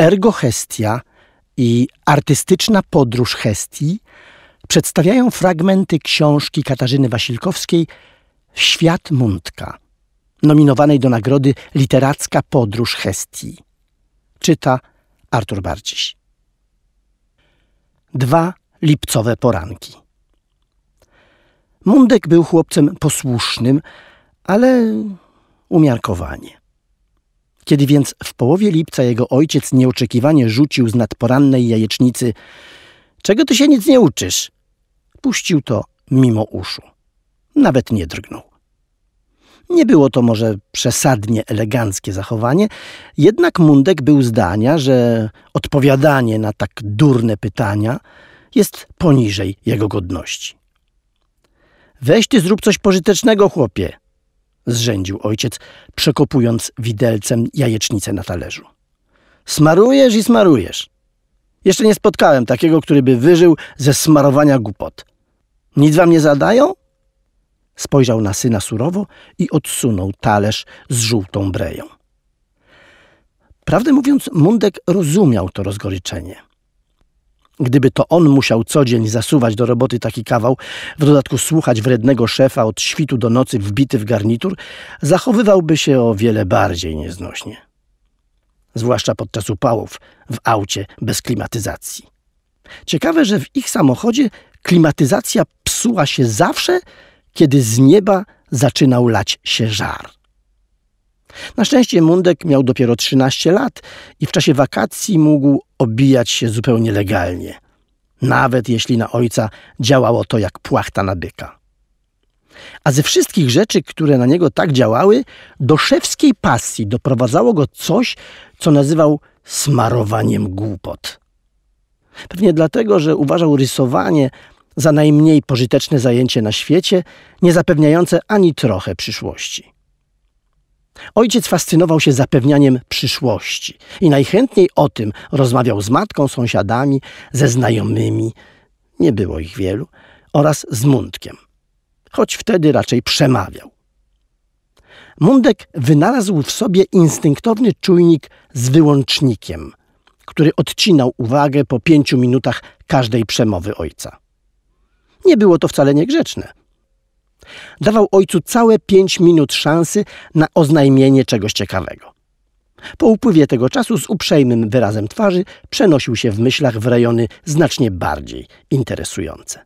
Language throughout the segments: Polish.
Ergo Hestia i Artystyczna podróż Hestii przedstawiają fragmenty książki Katarzyny Wasilkowskiej Świat Mundka, nominowanej do nagrody Literacka Podróż Hestii. Czyta Artur Barciś. Dwa lipcowe poranki. Mundek był chłopcem posłusznym, ale umiarkowanie. Kiedy więc w połowie lipca jego ojciec nieoczekiwanie rzucił z nadporannej jajecznicy Czego ty się nic nie uczysz? Puścił to mimo uszu. Nawet nie drgnął. Nie było to może przesadnie eleganckie zachowanie, jednak Mundek był zdania, że odpowiadanie na tak durne pytania jest poniżej jego godności. Weź ty zrób coś pożytecznego, chłopie, zrzędził ojciec, przekopując widelcem jajecznicę na talerzu. Smarujesz i smarujesz. Jeszcze nie spotkałem takiego, który by wyżył ze smarowania głupot. Nic wam nie zadają? Spojrzał na syna surowo i odsunął talerz z żółtą breją. Prawdę mówiąc, Mundek rozumiał to rozgoryczenie – Gdyby to on musiał co dzień zasuwać do roboty taki kawał, w dodatku słuchać wrednego szefa od świtu do nocy wbity w garnitur, zachowywałby się o wiele bardziej nieznośnie. Zwłaszcza podczas upałów w aucie bez klimatyzacji. Ciekawe, że w ich samochodzie klimatyzacja psuła się zawsze, kiedy z nieba zaczynał lać się żar. Na szczęście Mundek miał dopiero 13 lat i w czasie wakacji mógł obijać się zupełnie legalnie, nawet jeśli na ojca działało to jak płachta na byka. A ze wszystkich rzeczy, które na niego tak działały, do szewskiej pasji doprowadzało go coś, co nazywał smarowaniem głupot. Pewnie dlatego, że uważał rysowanie za najmniej pożyteczne zajęcie na świecie, nie zapewniające ani trochę przyszłości. Ojciec fascynował się zapewnianiem przyszłości i najchętniej o tym rozmawiał z matką, sąsiadami, ze znajomymi nie było ich wielu oraz z Mundkiem, choć wtedy raczej przemawiał. Mundek wynalazł w sobie instynktowny czujnik z wyłącznikiem, który odcinał uwagę po pięciu minutach każdej przemowy ojca. Nie było to wcale niegrzeczne. Dawał ojcu całe pięć minut szansy na oznajmienie czegoś ciekawego. Po upływie tego czasu z uprzejmym wyrazem twarzy przenosił się w myślach w rejony znacznie bardziej interesujące.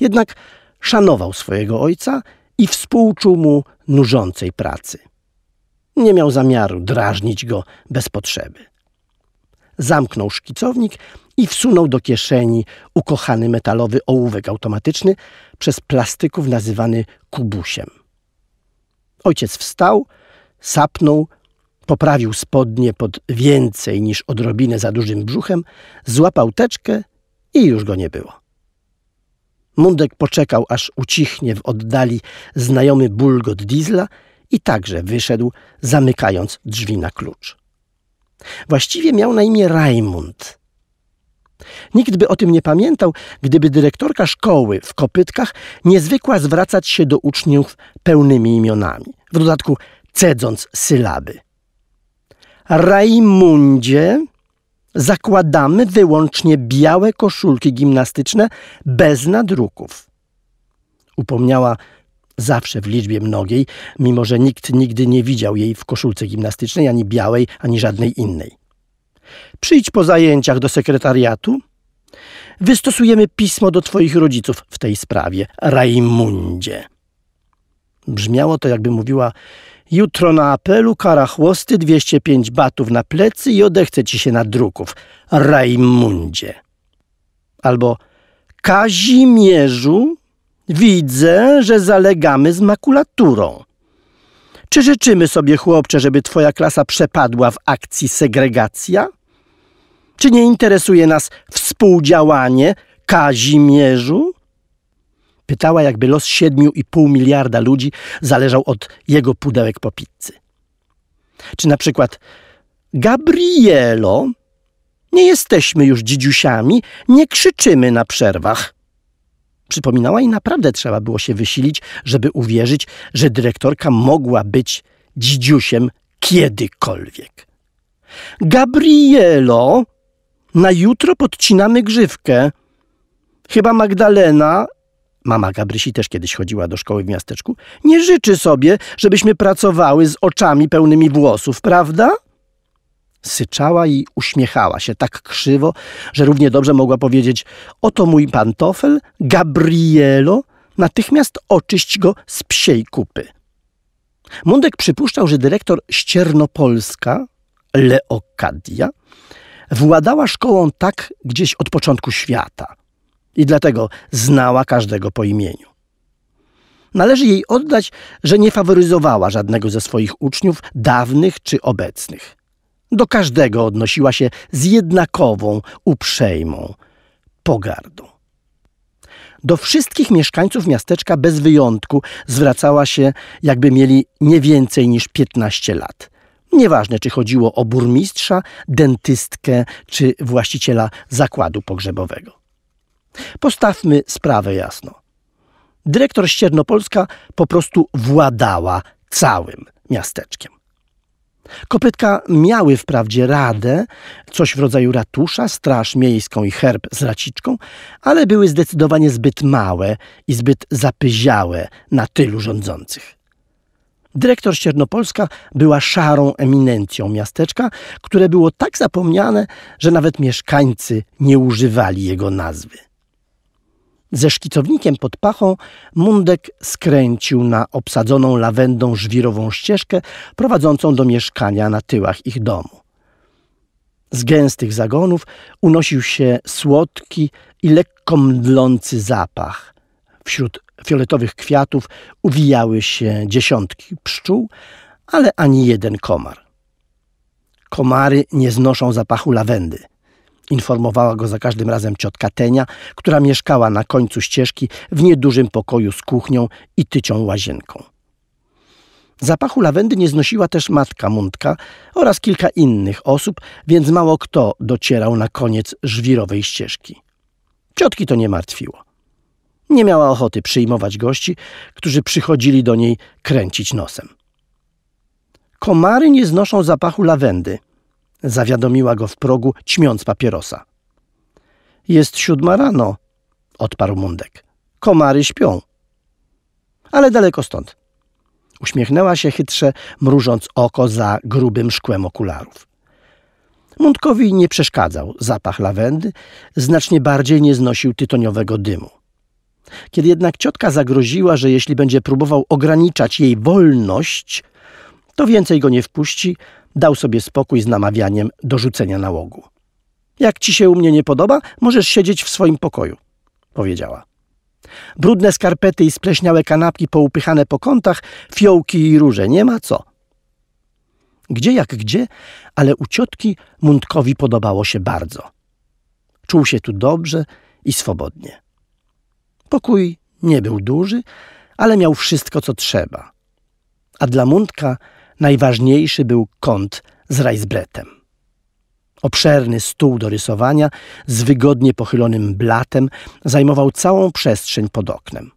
Jednak szanował swojego ojca i współczuł mu nużącej pracy. Nie miał zamiaru drażnić go bez potrzeby. Zamknął szkicownik i wsunął do kieszeni ukochany metalowy ołówek automatyczny, przez plastyków nazywany kubusiem. Ojciec wstał, sapnął, poprawił spodnie pod więcej niż odrobinę za dużym brzuchem, złapał teczkę i już go nie było. Mundek poczekał, aż ucichnie w oddali znajomy bulgot diesla i także wyszedł, zamykając drzwi na klucz. Właściwie miał na imię Rajmund – Nikt by o tym nie pamiętał, gdyby dyrektorka szkoły w Kopytkach nie zwykła zwracać się do uczniów pełnymi imionami, w dodatku cedząc sylaby. Rajmundzie zakładamy wyłącznie białe koszulki gimnastyczne bez nadruków. Upomniała zawsze w liczbie mnogiej, mimo że nikt nigdy nie widział jej w koszulce gimnastycznej, ani białej, ani żadnej innej. Przyjdź po zajęciach do sekretariatu. Wystosujemy pismo do twoich rodziców w tej sprawie, Raimundzie. Brzmiało to, jakby mówiła Jutro na apelu kara chłosty 205 batów na plecy i odechce ci się na druków. Raimundzie. Albo Kazimierzu, widzę, że zalegamy z makulaturą. Czy życzymy sobie, chłopcze, żeby twoja klasa przepadła w akcji segregacja? Czy nie interesuje nas współdziałanie, Kazimierzu? Pytała, jakby los siedmiu i pół miliarda ludzi zależał od jego pudełek po pizzy. Czy na przykład Gabrielo, nie jesteśmy już dzidziusiami, nie krzyczymy na przerwach. Przypominała i naprawdę trzeba było się wysilić, żeby uwierzyć, że dyrektorka mogła być dzidziusiem kiedykolwiek. Gabrielo, na jutro podcinamy grzywkę. Chyba Magdalena, mama Gabrysi też kiedyś chodziła do szkoły w miasteczku, nie życzy sobie, żebyśmy pracowały z oczami pełnymi włosów, prawda? Syczała i uśmiechała się tak krzywo, że równie dobrze mogła powiedzieć: Oto mój pantofel, Gabrielo, natychmiast oczyść go z psiej kupy. Mundek przypuszczał, że dyrektor Ściernopolska, Leokadia, władała szkołą tak gdzieś od początku świata i dlatego znała każdego po imieniu. Należy jej oddać, że nie faworyzowała żadnego ze swoich uczniów, dawnych czy obecnych. Do każdego odnosiła się z jednakową, uprzejmą pogardą. Do wszystkich mieszkańców miasteczka bez wyjątku zwracała się, jakby mieli nie więcej niż 15 lat. Nieważne, czy chodziło o burmistrza, dentystkę czy właściciela zakładu pogrzebowego. Postawmy sprawę jasno. Dyrektor Ściernopolska po prostu władała całym miasteczkiem. Kopytka miały wprawdzie radę, coś w rodzaju ratusza, straż miejską i herb z raciczką, ale były zdecydowanie zbyt małe i zbyt zapyziałe na tylu rządzących. Dyrektor Ściernopolska była szarą eminencją miasteczka, które było tak zapomniane, że nawet mieszkańcy nie używali jego nazwy. Ze szkicownikiem pod pachą Mundek skręcił na obsadzoną lawendą żwirową ścieżkę prowadzącą do mieszkania na tyłach ich domu. Z gęstych zagonów unosił się słodki i lekko mdlący zapach – Wśród fioletowych kwiatów uwijały się dziesiątki pszczół, ale ani jeden komar. Komary nie znoszą zapachu lawendy. Informowała go za każdym razem ciotka Tenia, która mieszkała na końcu ścieżki w niedużym pokoju z kuchnią i tycią łazienką. Zapachu lawendy nie znosiła też matka Mundka oraz kilka innych osób, więc mało kto docierał na koniec żwirowej ścieżki. Ciotki to nie martwiło. Nie miała ochoty przyjmować gości, którzy przychodzili do niej kręcić nosem. Komary nie znoszą zapachu lawendy, zawiadomiła go w progu, ćmiąc papierosa. Jest siódma rano, odparł Mundek. Komary śpią. Ale daleko stąd. Uśmiechnęła się chytrze, mrużąc oko za grubym szkłem okularów. Mundkowi nie przeszkadzał zapach lawendy, znacznie bardziej nie znosił tytoniowego dymu. Kiedy jednak ciotka zagroziła, że jeśli będzie próbował ograniczać jej wolność, to więcej go nie wpuści, dał sobie spokój z namawianiem do rzucenia nałogu. Jak ci się u mnie nie podoba, możesz siedzieć w swoim pokoju, powiedziała. Brudne skarpety i spleśniałe kanapki poupychane po kątach, fiołki i róże, nie ma co. Gdzie jak gdzie, ale u ciotki Mundkowi podobało się bardzo. Czuł się tu dobrze i swobodnie. Pokój nie był duży, ale miał wszystko, co trzeba. A dla Mundka najważniejszy był kąt z rajsbretem. Obszerny stół do rysowania z wygodnie pochylonym blatem zajmował całą przestrzeń pod oknem.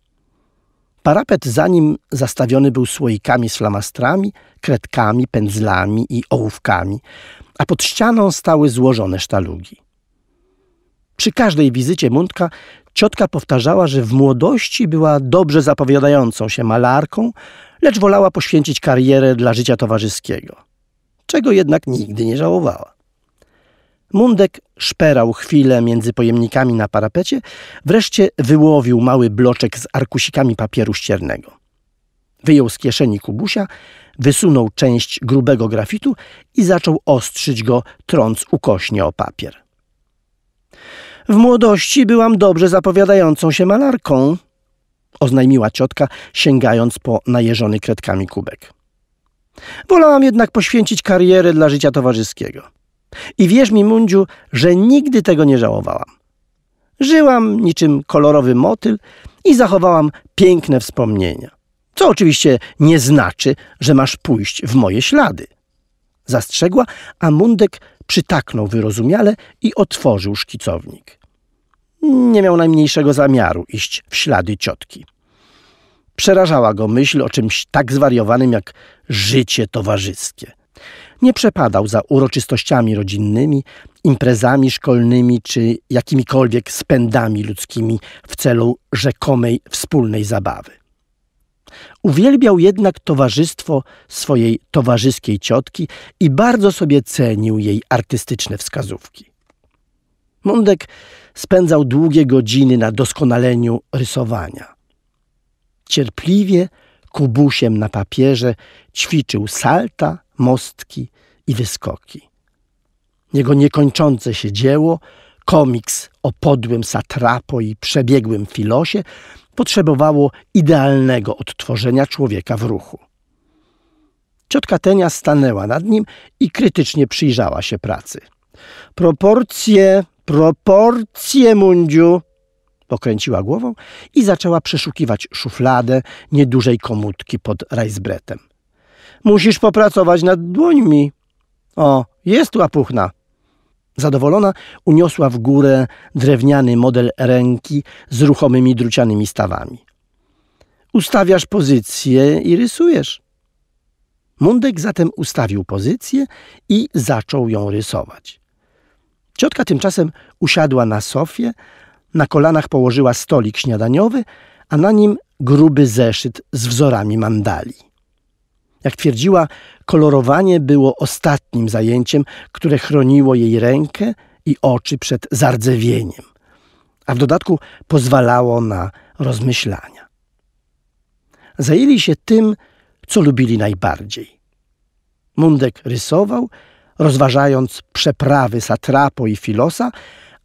Parapet za nim zastawiony był słoikami z flamastrami, kredkami, pędzlami i ołówkami, a pod ścianą stały złożone sztalugi. Przy każdej wizycie Mundka ciotka powtarzała, że w młodości była dobrze zapowiadającą się malarką, lecz wolała poświęcić karierę dla życia towarzyskiego, czego jednak nigdy nie żałowała. Mundek szperał chwilę między pojemnikami na parapecie, wreszcie wyłowił mały bloczek z arkusikami papieru ściernego. Wyjął z kieszeni kubusia, wysunął część grubego grafitu i zaczął ostrzyć go, trąc ukośnie o papier. W młodości byłam dobrze zapowiadającą się malarką, oznajmiła ciotka, sięgając po najeżony kredkami kubek. Wolałam jednak poświęcić karierę dla życia towarzyskiego. I wierz mi, Mundziu, że nigdy tego nie żałowałam. Żyłam niczym kolorowy motyl i zachowałam piękne wspomnienia. Co oczywiście nie znaczy, że masz pójść w moje ślady. Zastrzegła, a Mundek Przytaknął wyrozumiale i otworzył szkicownik. Nie miał najmniejszego zamiaru iść w ślady ciotki. Przerażała go myśl o czymś tak zwariowanym jak życie towarzyskie. Nie przepadał za uroczystościami rodzinnymi, imprezami szkolnymi czy jakimikolwiek spędami ludzkimi w celu rzekomej wspólnej zabawy. Uwielbiał jednak towarzystwo swojej towarzyskiej ciotki i bardzo sobie cenił jej artystyczne wskazówki. Mundek spędzał długie godziny na doskonaleniu rysowania. Cierpliwie, kubusiem na papierze, ćwiczył salta, mostki i wyskoki. Jego niekończące się dzieło, komiks o podłym satrapo i przebiegłym filosie, potrzebowało idealnego odtworzenia człowieka w ruchu. Ciotka Tenia stanęła nad nim i krytycznie przyjrzała się pracy. Proporcje, proporcje, mundziu! Pokręciła głową i zaczęła przeszukiwać szufladę niedużej komutki pod rajsbretem. Musisz popracować nad dłońmi. O, jest łapuchna. Zadowolona uniosła w górę drewniany model ręki z ruchomymi drucianymi stawami. Ustawiasz pozycję i rysujesz. Mundek zatem ustawił pozycję i zaczął ją rysować. Ciotka tymczasem usiadła na sofie, na kolanach położyła stolik śniadaniowy, a na nim gruby zeszyt z wzorami mandali. Jak twierdziła, kolorowanie było ostatnim zajęciem, które chroniło jej rękę i oczy przed zardzewieniem, a w dodatku pozwalało na rozmyślania. Zajęli się tym, co lubili najbardziej. Mundek rysował, rozważając przeprawy satrapo i filosa,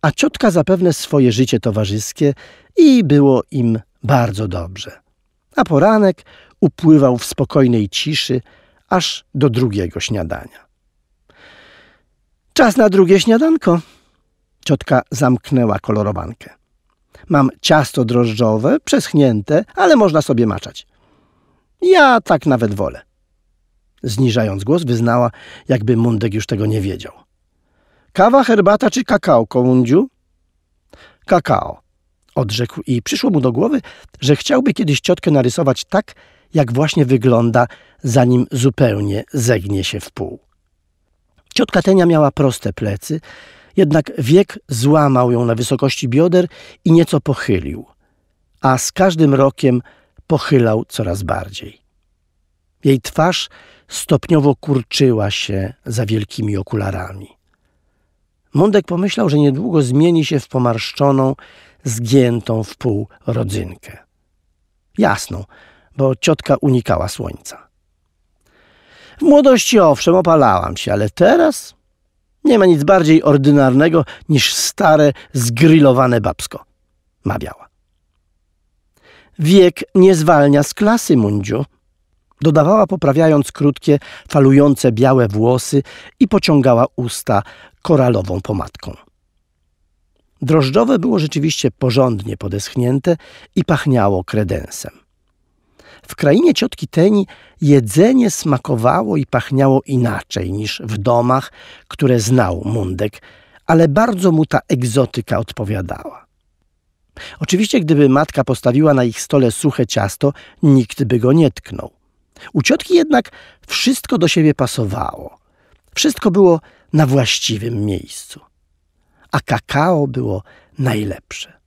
a ciotka zapewne swoje życie towarzyskie i było im bardzo dobrze. A poranek upływał w spokojnej ciszy aż do drugiego śniadania. Czas na drugie śniadanko. Ciotka zamknęła kolorowankę. Mam ciasto drożdżowe, przeschnięte, ale można sobie maczać. Ja tak nawet wolę. Zniżając głos, wyznała, jakby Mundek już tego nie wiedział. Kawa, herbata czy kakao, kołundziu? Kakao, odrzekł i przyszło mu do głowy, że chciałby kiedyś ciotkę narysować tak, jak właśnie wygląda, zanim zupełnie zegnie się w pół. Ciotka Tenia miała proste plecy, jednak wiek złamał ją na wysokości bioder i nieco pochylił, a z każdym rokiem pochylał coraz bardziej. Jej twarz stopniowo kurczyła się za wielkimi okularami. Mundek pomyślał, że niedługo zmieni się w pomarszczoną, zgiętą w pół rodzynkę. Jasną, bo ciotka unikała słońca. W młodości owszem, opalałam się, ale teraz nie ma nic bardziej ordynarnego niż stare, zgrillowane babsko, mawiała. Wiek nie zwalnia z klasy, Mundziu, dodawała poprawiając krótkie, falujące białe włosy i pociągała usta koralową pomadką. Drożdżowe było rzeczywiście porządnie podeschnięte i pachniało kredensem. W krainie ciotki Teni jedzenie smakowało i pachniało inaczej niż w domach, które znał Mundek, ale bardzo mu ta egzotyka odpowiadała. Oczywiście, gdyby matka postawiła na ich stole suche ciasto, nikt by go nie tknął. U ciotki jednak wszystko do siebie pasowało. Wszystko było na właściwym miejscu. A kakao było najlepsze.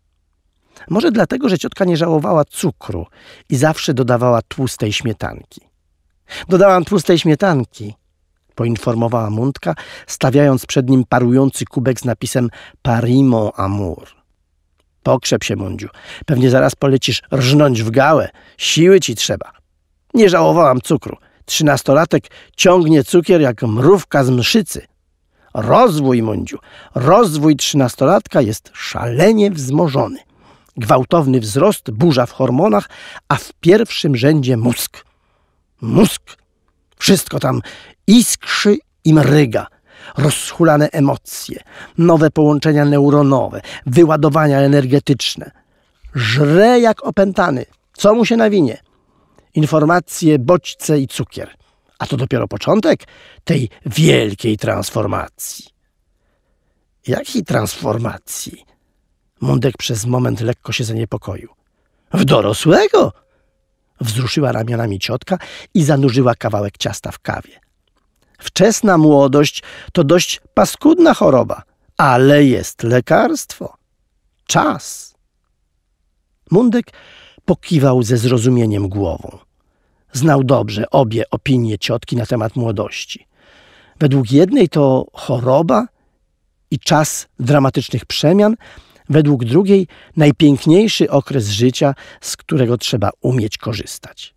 Może dlatego, że ciotka nie żałowała cukru i zawsze dodawała tłustej śmietanki. Dodałam tłustej śmietanki, poinformowała Mundka, stawiając przed nim parujący kubek z napisem Parimo Amour. Pokrzep się, Mundziu. Pewnie zaraz polecisz rżnąć w gałę. Siły ci trzeba. Nie żałowałam cukru. Trzynastolatek ciągnie cukier jak mrówka z mszycy. Rozwój, Mundziu, rozwój trzynastolatka jest szalenie wzmożony. Gwałtowny wzrost, burza w hormonach, a w pierwszym rzędzie mózg. Mózg. Wszystko tam iskrzy i mryga. Rozchulane emocje, nowe połączenia neuronowe, wyładowania energetyczne. Żre jak opętany. Co mu się nawinie? Informacje, bodźce i cukier. A to dopiero początek tej wielkiej transformacji. Jakiej transformacji? Mundek przez moment lekko się zaniepokoił. W dorosłego? Wzruszyła ramionami ciotka i zanurzyła kawałek ciasta w kawie. Wczesna młodość to dość paskudna choroba, ale jest lekarstwo. Czas. Mundek pokiwał ze zrozumieniem głową. Znał dobrze obie opinie ciotki na temat młodości. Według jednej to choroba i czas dramatycznych przemian – według drugiej najpiękniejszy okres życia, z którego trzeba umieć korzystać.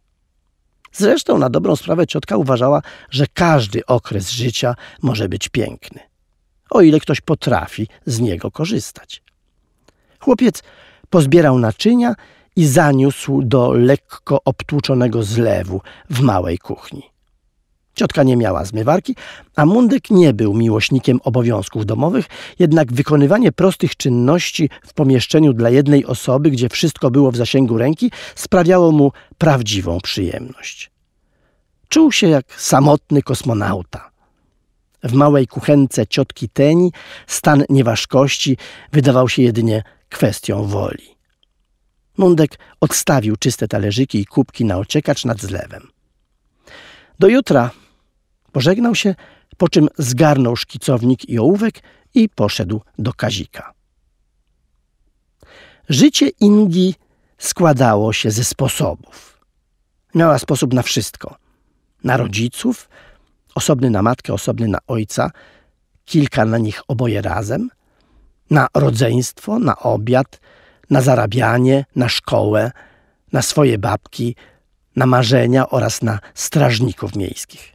Zresztą na dobrą sprawę ciotka uważała, że każdy okres życia może być piękny, o ile ktoś potrafi z niego korzystać. Chłopiec pozbierał naczynia i zaniósł do lekko obtłuczonego zlewu w małej kuchni. Ciotka nie miała zmywarki, a Mundek nie był miłośnikiem obowiązków domowych, jednak wykonywanie prostych czynności w pomieszczeniu dla jednej osoby, gdzie wszystko było w zasięgu ręki, sprawiało mu prawdziwą przyjemność. Czuł się jak samotny kosmonauta. W małej kuchence ciotki Teni stan nieważkości wydawał się jedynie kwestią woli. Mundek odstawił czyste talerzyki i kubki na ociekacz nad zlewem. Do jutra, Pożegnał się, po czym zgarnął szkicownik i ołówek i poszedł do Kazika. Życie Ingi składało się ze sposobów. Miała sposób na wszystko. Na rodziców, osobny na matkę, osobny na ojca, kilka na nich oboje razem, na rodzeństwo, na obiad, na zarabianie, na szkołę, na swoje babki, na marzenia oraz na strażników miejskich.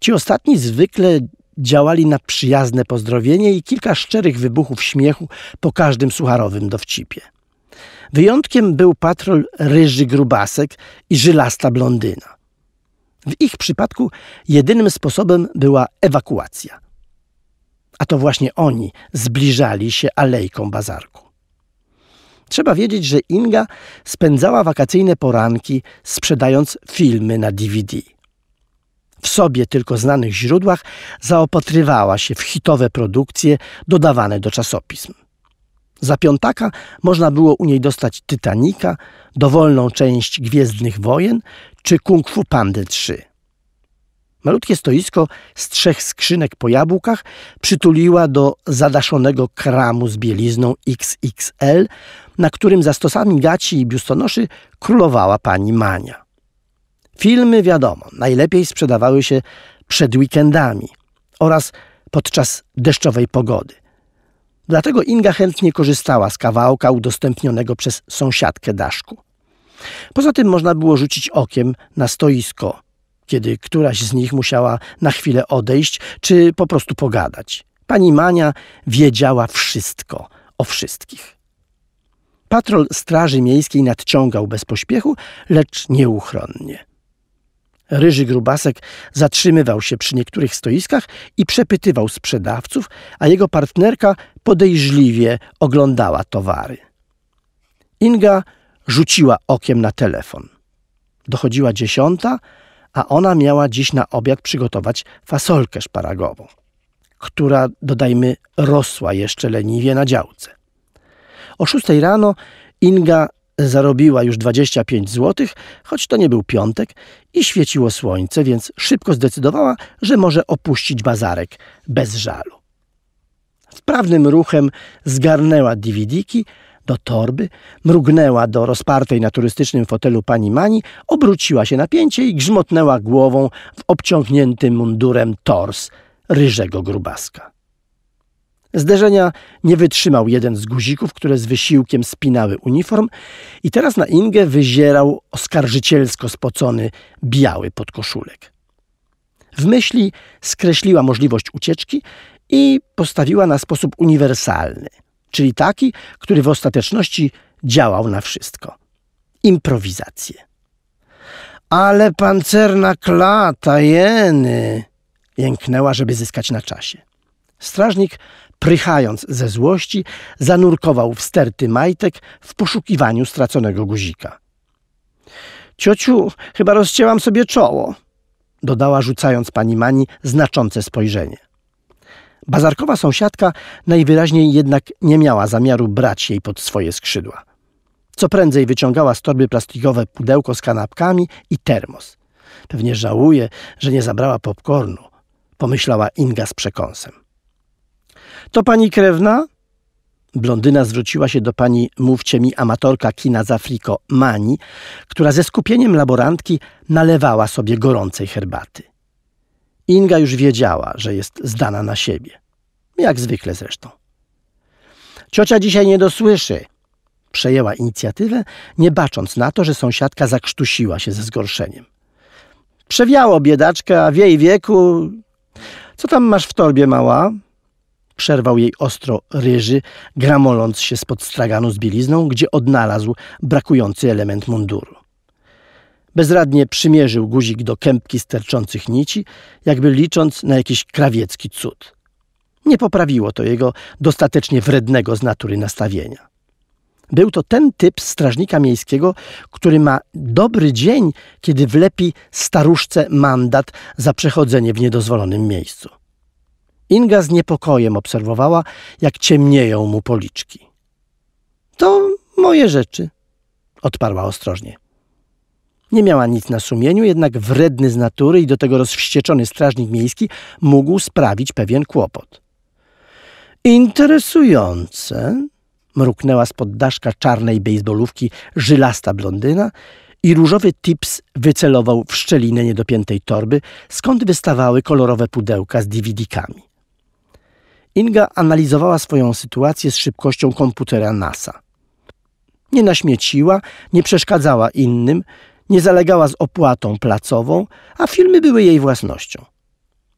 Ci ostatni zwykle działali na przyjazne pozdrowienie i kilka szczerych wybuchów śmiechu po każdym sucharowym dowcipie. Wyjątkiem był patrol ryży grubasek i żylasta blondyna. W ich przypadku jedynym sposobem była ewakuacja. A to właśnie oni zbliżali się alejką bazarku. Trzeba wiedzieć, że Inga spędzała wakacyjne poranki sprzedając filmy na DVD w sobie tylko znanych źródłach zaopatrywała się w hitowe produkcje dodawane do czasopism. Za piątaka można było u niej dostać Titanika, dowolną część Gwiezdnych Wojen czy Kung Fu Pandę 3. Malutkie stoisko z trzech skrzynek po jabłkach przytuliła do zadaszonego kramu z bielizną XXL, na którym za stosami gaci i biustonoszy królowała pani Mania. Filmy, wiadomo, najlepiej sprzedawały się przed weekendami oraz podczas deszczowej pogody. Dlatego Inga chętnie korzystała z kawałka udostępnionego przez sąsiadkę Daszku. Poza tym można było rzucić okiem na stoisko, kiedy któraś z nich musiała na chwilę odejść czy po prostu pogadać. Pani Mania wiedziała wszystko o wszystkich. Patrol Straży Miejskiej nadciągał bez pośpiechu, lecz nieuchronnie. Ryży Grubasek zatrzymywał się przy niektórych stoiskach i przepytywał sprzedawców, a jego partnerka podejrzliwie oglądała towary. Inga rzuciła okiem na telefon. Dochodziła dziesiąta, a ona miała dziś na obiad przygotować fasolkę szparagową, która, dodajmy, rosła jeszcze leniwie na działce. O szóstej rano Inga Zarobiła już 25 zł, choć to nie był piątek i świeciło słońce, więc szybko zdecydowała, że może opuścić bazarek bez żalu. Wprawnym ruchem zgarnęła dvd do torby, mrugnęła do rozpartej na turystycznym fotelu pani Mani, obróciła się na pięcie i grzmotnęła głową w obciągniętym mundurem tors ryżego grubaska. Zderzenia nie wytrzymał jeden z guzików, które z wysiłkiem spinały uniform i teraz na Ingę wyzierał oskarżycielsko spocony biały podkoszulek. W myśli skreśliła możliwość ucieczki i postawiła na sposób uniwersalny, czyli taki, który w ostateczności działał na wszystko. Improwizację. Ale pancerna klata, jeny! jęknęła, żeby zyskać na czasie. Strażnik prychając ze złości, zanurkował w sterty majtek w poszukiwaniu straconego guzika. Ciociu, chyba rozcięłam sobie czoło, dodała rzucając pani Mani znaczące spojrzenie. Bazarkowa sąsiadka najwyraźniej jednak nie miała zamiaru brać jej pod swoje skrzydła. Co prędzej wyciągała z torby plastikowe pudełko z kanapkami i termos. Pewnie żałuje, że nie zabrała popcornu, pomyślała Inga z przekąsem. To pani krewna? Blondyna zwróciła się do pani mówcie mi amatorka kina z Afriko Mani, która ze skupieniem laborantki nalewała sobie gorącej herbaty. Inga już wiedziała, że jest zdana na siebie. Jak zwykle zresztą. Ciocia dzisiaj nie dosłyszy. Przejęła inicjatywę, nie bacząc na to, że sąsiadka zakrztusiła się ze zgorszeniem. Przewiało biedaczka w jej wieku. Co tam masz w torbie, mała? Przerwał jej ostro ryży, gramoląc się spod straganu z bielizną, gdzie odnalazł brakujący element munduru. Bezradnie przymierzył guzik do kępki sterczących nici, jakby licząc na jakiś krawiecki cud. Nie poprawiło to jego dostatecznie wrednego z natury nastawienia. Był to ten typ strażnika miejskiego, który ma dobry dzień, kiedy wlepi staruszce mandat za przechodzenie w niedozwolonym miejscu. Inga z niepokojem obserwowała, jak ciemnieją mu policzki. To moje rzeczy, odparła ostrożnie. Nie miała nic na sumieniu, jednak wredny z natury i do tego rozwścieczony strażnik miejski mógł sprawić pewien kłopot. Interesujące, mruknęła spod daszka czarnej bejsbolówki żylasta blondyna i różowy tips wycelował w szczelinę niedopiętej torby, skąd wystawały kolorowe pudełka z DVD-kami. Inga analizowała swoją sytuację z szybkością komputera NASA. Nie naśmieciła, nie przeszkadzała innym, nie zalegała z opłatą placową, a filmy były jej własnością.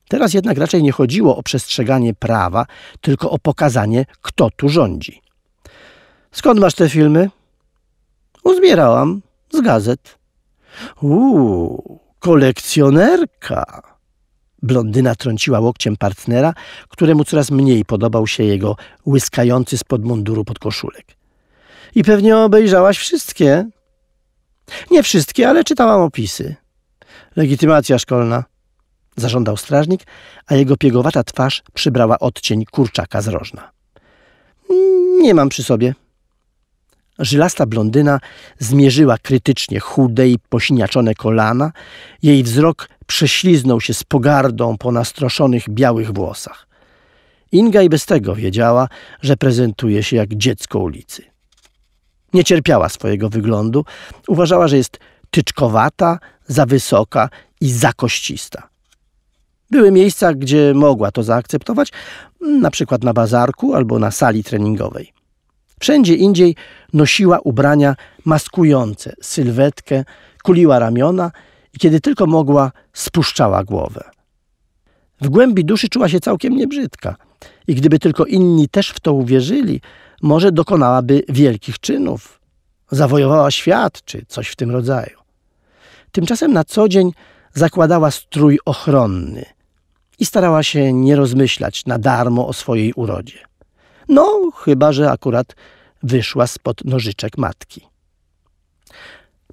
Teraz jednak raczej nie chodziło o przestrzeganie prawa, tylko o pokazanie, kto tu rządzi. Skąd masz te filmy? Uzbierałam z gazet. Uuu, kolekcjonerka. Blondyna trąciła łokciem partnera, któremu coraz mniej podobał się jego łyskający spod munduru podkoszulek. I pewnie obejrzałaś wszystkie? Nie wszystkie, ale czytałam opisy. Legitymacja szkolna. Zażądał strażnik, a jego piegowata twarz przybrała odcień kurczaka z rożna. Nie mam przy sobie, Żylasta blondyna zmierzyła krytycznie chude i posiniaczone kolana. Jej wzrok prześliznął się z pogardą po nastroszonych białych włosach. Inga i bez tego wiedziała, że prezentuje się jak dziecko ulicy. Nie cierpiała swojego wyglądu, uważała, że jest tyczkowata, za wysoka i za koścista. Były miejsca, gdzie mogła to zaakceptować, na przykład na bazarku albo na sali treningowej. Wszędzie indziej nosiła ubrania maskujące sylwetkę, kuliła ramiona i kiedy tylko mogła, spuszczała głowę. W głębi duszy czuła się całkiem niebrzydka i gdyby tylko inni też w to uwierzyli, może dokonałaby wielkich czynów, zawojowała świat czy coś w tym rodzaju. Tymczasem na co dzień zakładała strój ochronny i starała się nie rozmyślać na darmo o swojej urodzie. No, chyba że akurat wyszła spod nożyczek matki.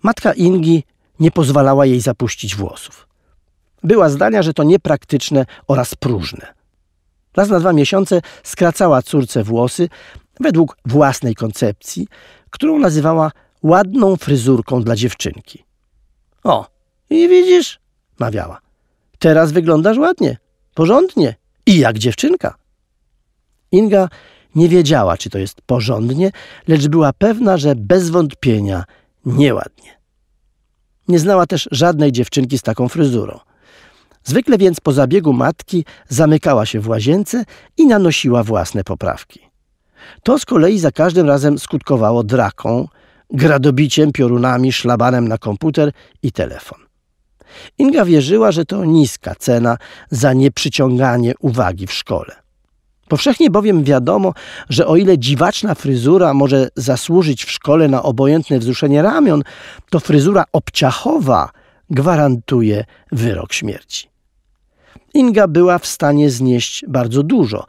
Matka Ingi nie pozwalała jej zapuścić włosów. Była zdania, że to niepraktyczne oraz próżne. Raz na dwa miesiące skracała córce włosy według własnej koncepcji, którą nazywała ładną fryzurką dla dziewczynki. O, i widzisz, mawiała, teraz wyglądasz ładnie, porządnie i jak dziewczynka. Inga nie wiedziała, czy to jest porządnie, lecz była pewna, że bez wątpienia nieładnie. Nie znała też żadnej dziewczynki z taką fryzurą. Zwykle więc po zabiegu matki zamykała się w łazience i nanosiła własne poprawki. To z kolei za każdym razem skutkowało draką, gradobiciem, piorunami, szlabanem na komputer i telefon. Inga wierzyła, że to niska cena za nieprzyciąganie uwagi w szkole. Powszechnie bowiem wiadomo, że o ile dziwaczna fryzura może zasłużyć w szkole na obojętne wzruszenie ramion, to fryzura obciachowa gwarantuje wyrok śmierci. Inga była w stanie znieść bardzo dużo,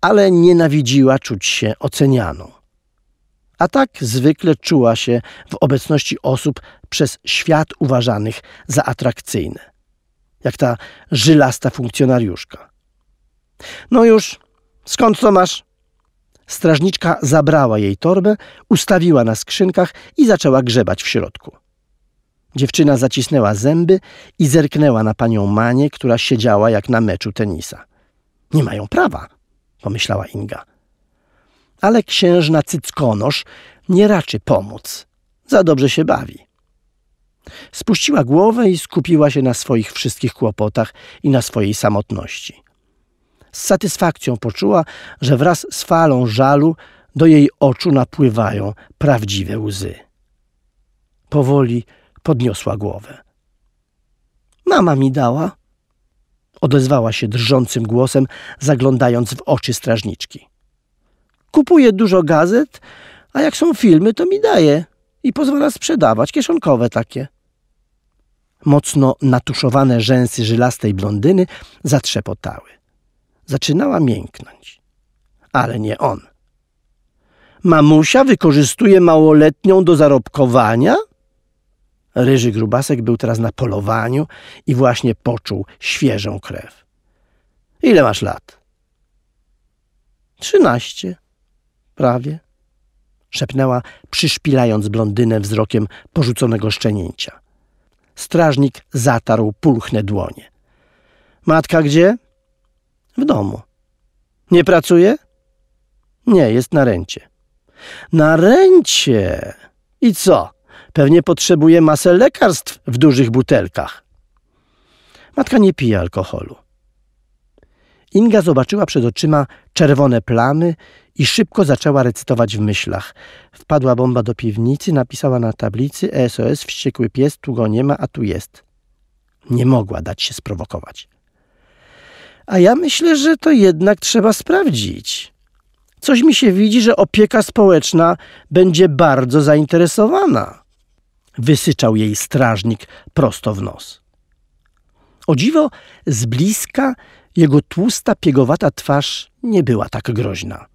ale nienawidziła czuć się ocenianą. A tak zwykle czuła się w obecności osób przez świat uważanych za atrakcyjne, jak ta żylasta funkcjonariuszka. No już, Skąd to masz? Strażniczka zabrała jej torbę, ustawiła na skrzynkach i zaczęła grzebać w środku. Dziewczyna zacisnęła zęby i zerknęła na panią Manię, która siedziała jak na meczu tenisa. Nie mają prawa, pomyślała Inga. Ale księżna Cyckonosz nie raczy pomóc. Za dobrze się bawi. Spuściła głowę i skupiła się na swoich wszystkich kłopotach i na swojej samotności. Z satysfakcją poczuła, że wraz z falą żalu do jej oczu napływają prawdziwe łzy. Powoli podniosła głowę. Mama mi dała, odezwała się drżącym głosem, zaglądając w oczy strażniczki. Kupuję dużo gazet, a jak są filmy, to mi daje i pozwala sprzedawać kieszonkowe takie. Mocno natuszowane rzęsy żylastej blondyny zatrzepotały zaczynała mięknąć. Ale nie on. Mamusia wykorzystuje małoletnią do zarobkowania? Ryży grubasek był teraz na polowaniu i właśnie poczuł świeżą krew. Ile masz lat? Trzynaście. Prawie. Szepnęła, przyszpilając blondynę wzrokiem porzuconego szczenięcia. Strażnik zatarł pulchne dłonie. Matka gdzie? W domu. Nie pracuje? Nie, jest na rencie. Na rencie! I co? Pewnie potrzebuje masę lekarstw w dużych butelkach. Matka nie pije alkoholu. Inga zobaczyła przed oczyma czerwone plamy i szybko zaczęła recytować w myślach. Wpadła bomba do piwnicy, napisała na tablicy SOS wściekły pies, tu go nie ma, a tu jest. Nie mogła dać się sprowokować. A ja myślę, że to jednak trzeba sprawdzić. Coś mi się widzi, że opieka społeczna będzie bardzo zainteresowana. Wysyczał jej strażnik prosto w nos. O dziwo, z bliska jego tłusta, piegowata twarz nie była tak groźna.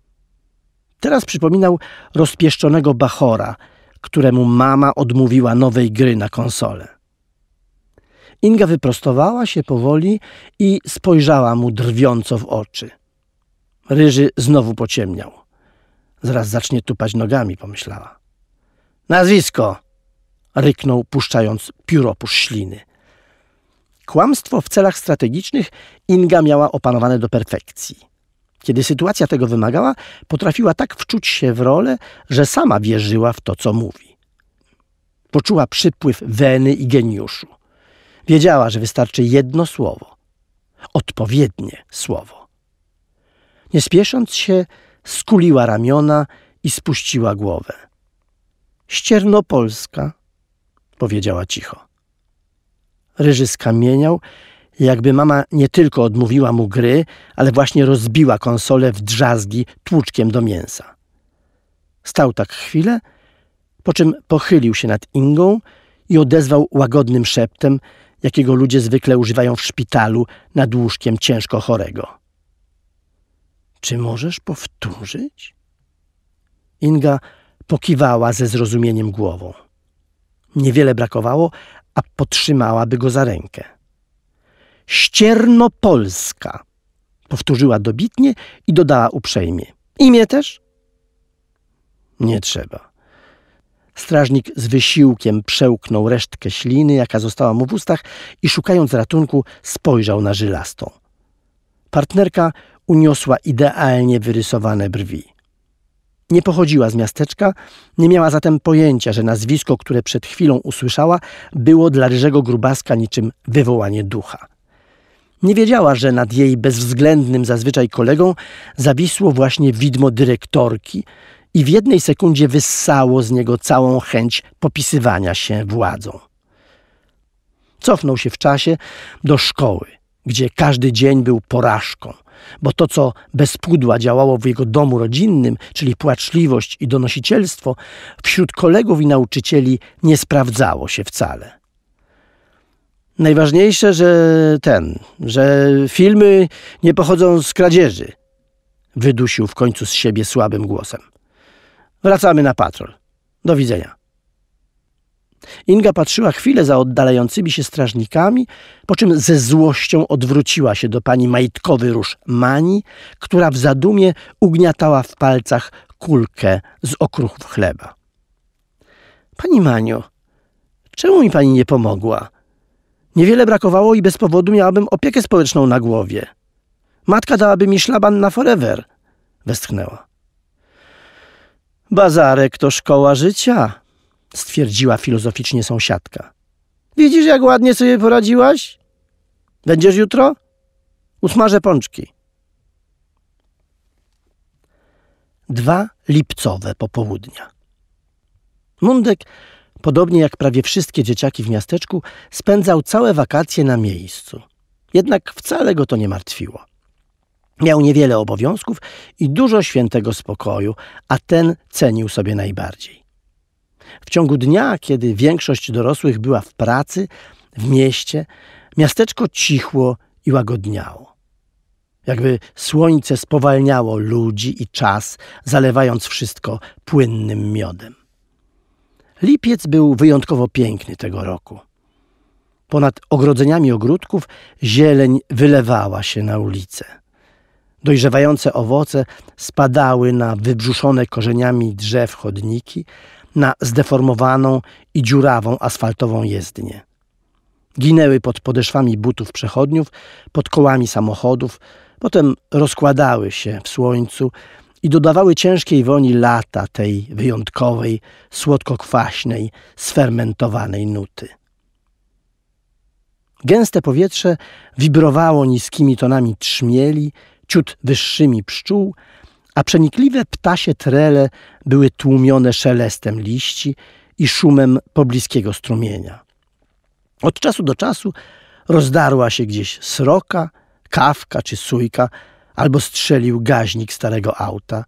Teraz przypominał rozpieszczonego Bachora, któremu mama odmówiła nowej gry na konsolę. Inga wyprostowała się powoli i spojrzała mu drwiąco w oczy. Ryży znowu pociemniał. Zaraz zacznie tupać nogami, pomyślała. Nazwisko! ryknął, puszczając pióropusz śliny. Kłamstwo w celach strategicznych Inga miała opanowane do perfekcji. Kiedy sytuacja tego wymagała, potrafiła tak wczuć się w rolę, że sama wierzyła w to, co mówi. Poczuła przypływ weny i geniuszu. Wiedziała, że wystarczy jedno słowo odpowiednie słowo. Nie spiesząc się, skuliła ramiona i spuściła głowę. Ściernopolska, powiedziała cicho. Ryży skamieniał, jakby mama nie tylko odmówiła mu gry, ale właśnie rozbiła konsolę w drzazgi tłuczkiem do mięsa. Stał tak chwilę, po czym pochylił się nad Ingą i odezwał łagodnym szeptem, jakiego ludzie zwykle używają w szpitalu nad łóżkiem ciężko chorego. Czy możesz powtórzyć? Inga pokiwała ze zrozumieniem głową. Niewiele brakowało, a potrzymałaby go za rękę. Ściernopolska, powtórzyła dobitnie i dodała uprzejmie. Imię też? Nie trzeba. Strażnik z wysiłkiem przełknął resztkę śliny, jaka została mu w ustach i szukając ratunku spojrzał na żylastą. Partnerka uniosła idealnie wyrysowane brwi. Nie pochodziła z miasteczka, nie miała zatem pojęcia, że nazwisko, które przed chwilą usłyszała, było dla ryżego grubaska niczym wywołanie ducha. Nie wiedziała, że nad jej bezwzględnym zazwyczaj kolegą zawisło właśnie widmo dyrektorki, i w jednej sekundzie wyssało z niego całą chęć popisywania się władzą. Cofnął się w czasie do szkoły, gdzie każdy dzień był porażką, bo to, co bez pudła działało w jego domu rodzinnym, czyli płaczliwość i donosicielstwo, wśród kolegów i nauczycieli nie sprawdzało się wcale. Najważniejsze, że ten, że filmy nie pochodzą z kradzieży, wydusił w końcu z siebie słabym głosem. Wracamy na patrol. Do widzenia. Inga patrzyła chwilę za oddalającymi się strażnikami, po czym ze złością odwróciła się do pani majtkowy róż Mani, która w zadumie ugniatała w palcach kulkę z okruchów chleba. Pani Maniu, czemu mi pani nie pomogła? Niewiele brakowało i bez powodu miałabym opiekę społeczną na głowie. Matka dałaby mi szlaban na forever, westchnęła. Bazarek to szkoła życia, stwierdziła filozoficznie sąsiadka. Widzisz, jak ładnie sobie poradziłaś? Będziesz jutro? Usmażę pączki. Dwa lipcowe popołudnia. Mundek, podobnie jak prawie wszystkie dzieciaki w miasteczku, spędzał całe wakacje na miejscu. Jednak wcale go to nie martwiło. Miał niewiele obowiązków i dużo świętego spokoju, a ten cenił sobie najbardziej. W ciągu dnia, kiedy większość dorosłych była w pracy, w mieście, miasteczko cichło i łagodniało. Jakby słońce spowalniało ludzi i czas, zalewając wszystko płynnym miodem. Lipiec był wyjątkowo piękny tego roku. Ponad ogrodzeniami ogródków zieleń wylewała się na ulicę. Dojrzewające owoce spadały na wybrzuszone korzeniami drzew chodniki, na zdeformowaną i dziurawą asfaltową jezdnię. Ginęły pod podeszwami butów przechodniów, pod kołami samochodów, potem rozkładały się w słońcu i dodawały ciężkiej woni lata tej wyjątkowej, słodko-kwaśnej, sfermentowanej nuty. Gęste powietrze wibrowało niskimi tonami trzmieli ciut wyższymi pszczół, a przenikliwe ptasie trele były tłumione szelestem liści i szumem pobliskiego strumienia. Od czasu do czasu rozdarła się gdzieś sroka, kawka czy sójka, albo strzelił gaźnik starego auta.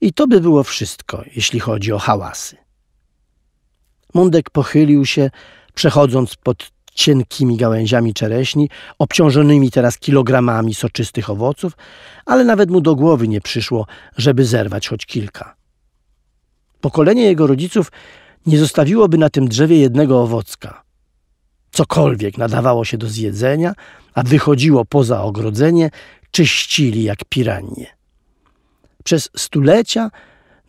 I to by było wszystko, jeśli chodzi o hałasy. Mundek pochylił się, przechodząc pod cienkimi gałęziami czereśni, obciążonymi teraz kilogramami soczystych owoców, ale nawet mu do głowy nie przyszło, żeby zerwać choć kilka. Pokolenie jego rodziców nie zostawiłoby na tym drzewie jednego owocka. Cokolwiek nadawało się do zjedzenia, a wychodziło poza ogrodzenie, czyścili jak piranie. Przez stulecia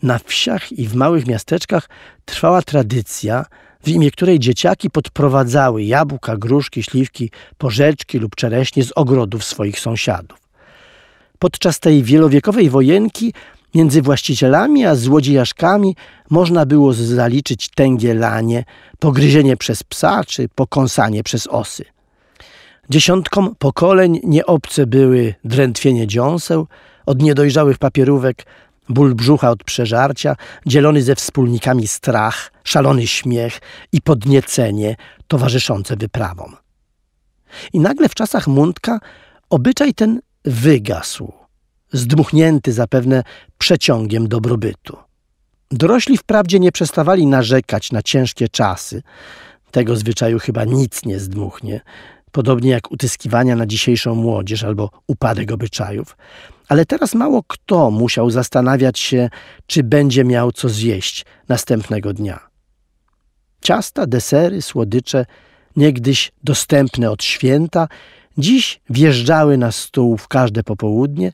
na wsiach i w małych miasteczkach trwała tradycja, w imię której dzieciaki podprowadzały jabłka, gruszki, śliwki, porzeczki lub czereśnie z ogrodów swoich sąsiadów. Podczas tej wielowiekowej wojenki między właścicielami a złodziejaszkami można było zaliczyć tęgie lanie, pogryzienie przez psa czy pokąsanie przez osy. Dziesiątkom pokoleń nieobce były drętwienie dziąseł, od niedojrzałych papierówek ból brzucha od przeżarcia, dzielony ze wspólnikami strach, szalony śmiech i podniecenie towarzyszące wyprawom. I nagle w czasach Mundka obyczaj ten wygasł, zdmuchnięty zapewne przeciągiem dobrobytu. Dorośli wprawdzie nie przestawali narzekać na ciężkie czasy, tego zwyczaju chyba nic nie zdmuchnie, podobnie jak utyskiwania na dzisiejszą młodzież albo upadek obyczajów. Ale teraz mało kto musiał zastanawiać się, czy będzie miał co zjeść następnego dnia. Ciasta, desery, słodycze, niegdyś dostępne od święta, dziś wjeżdżały na stół w każde popołudnie,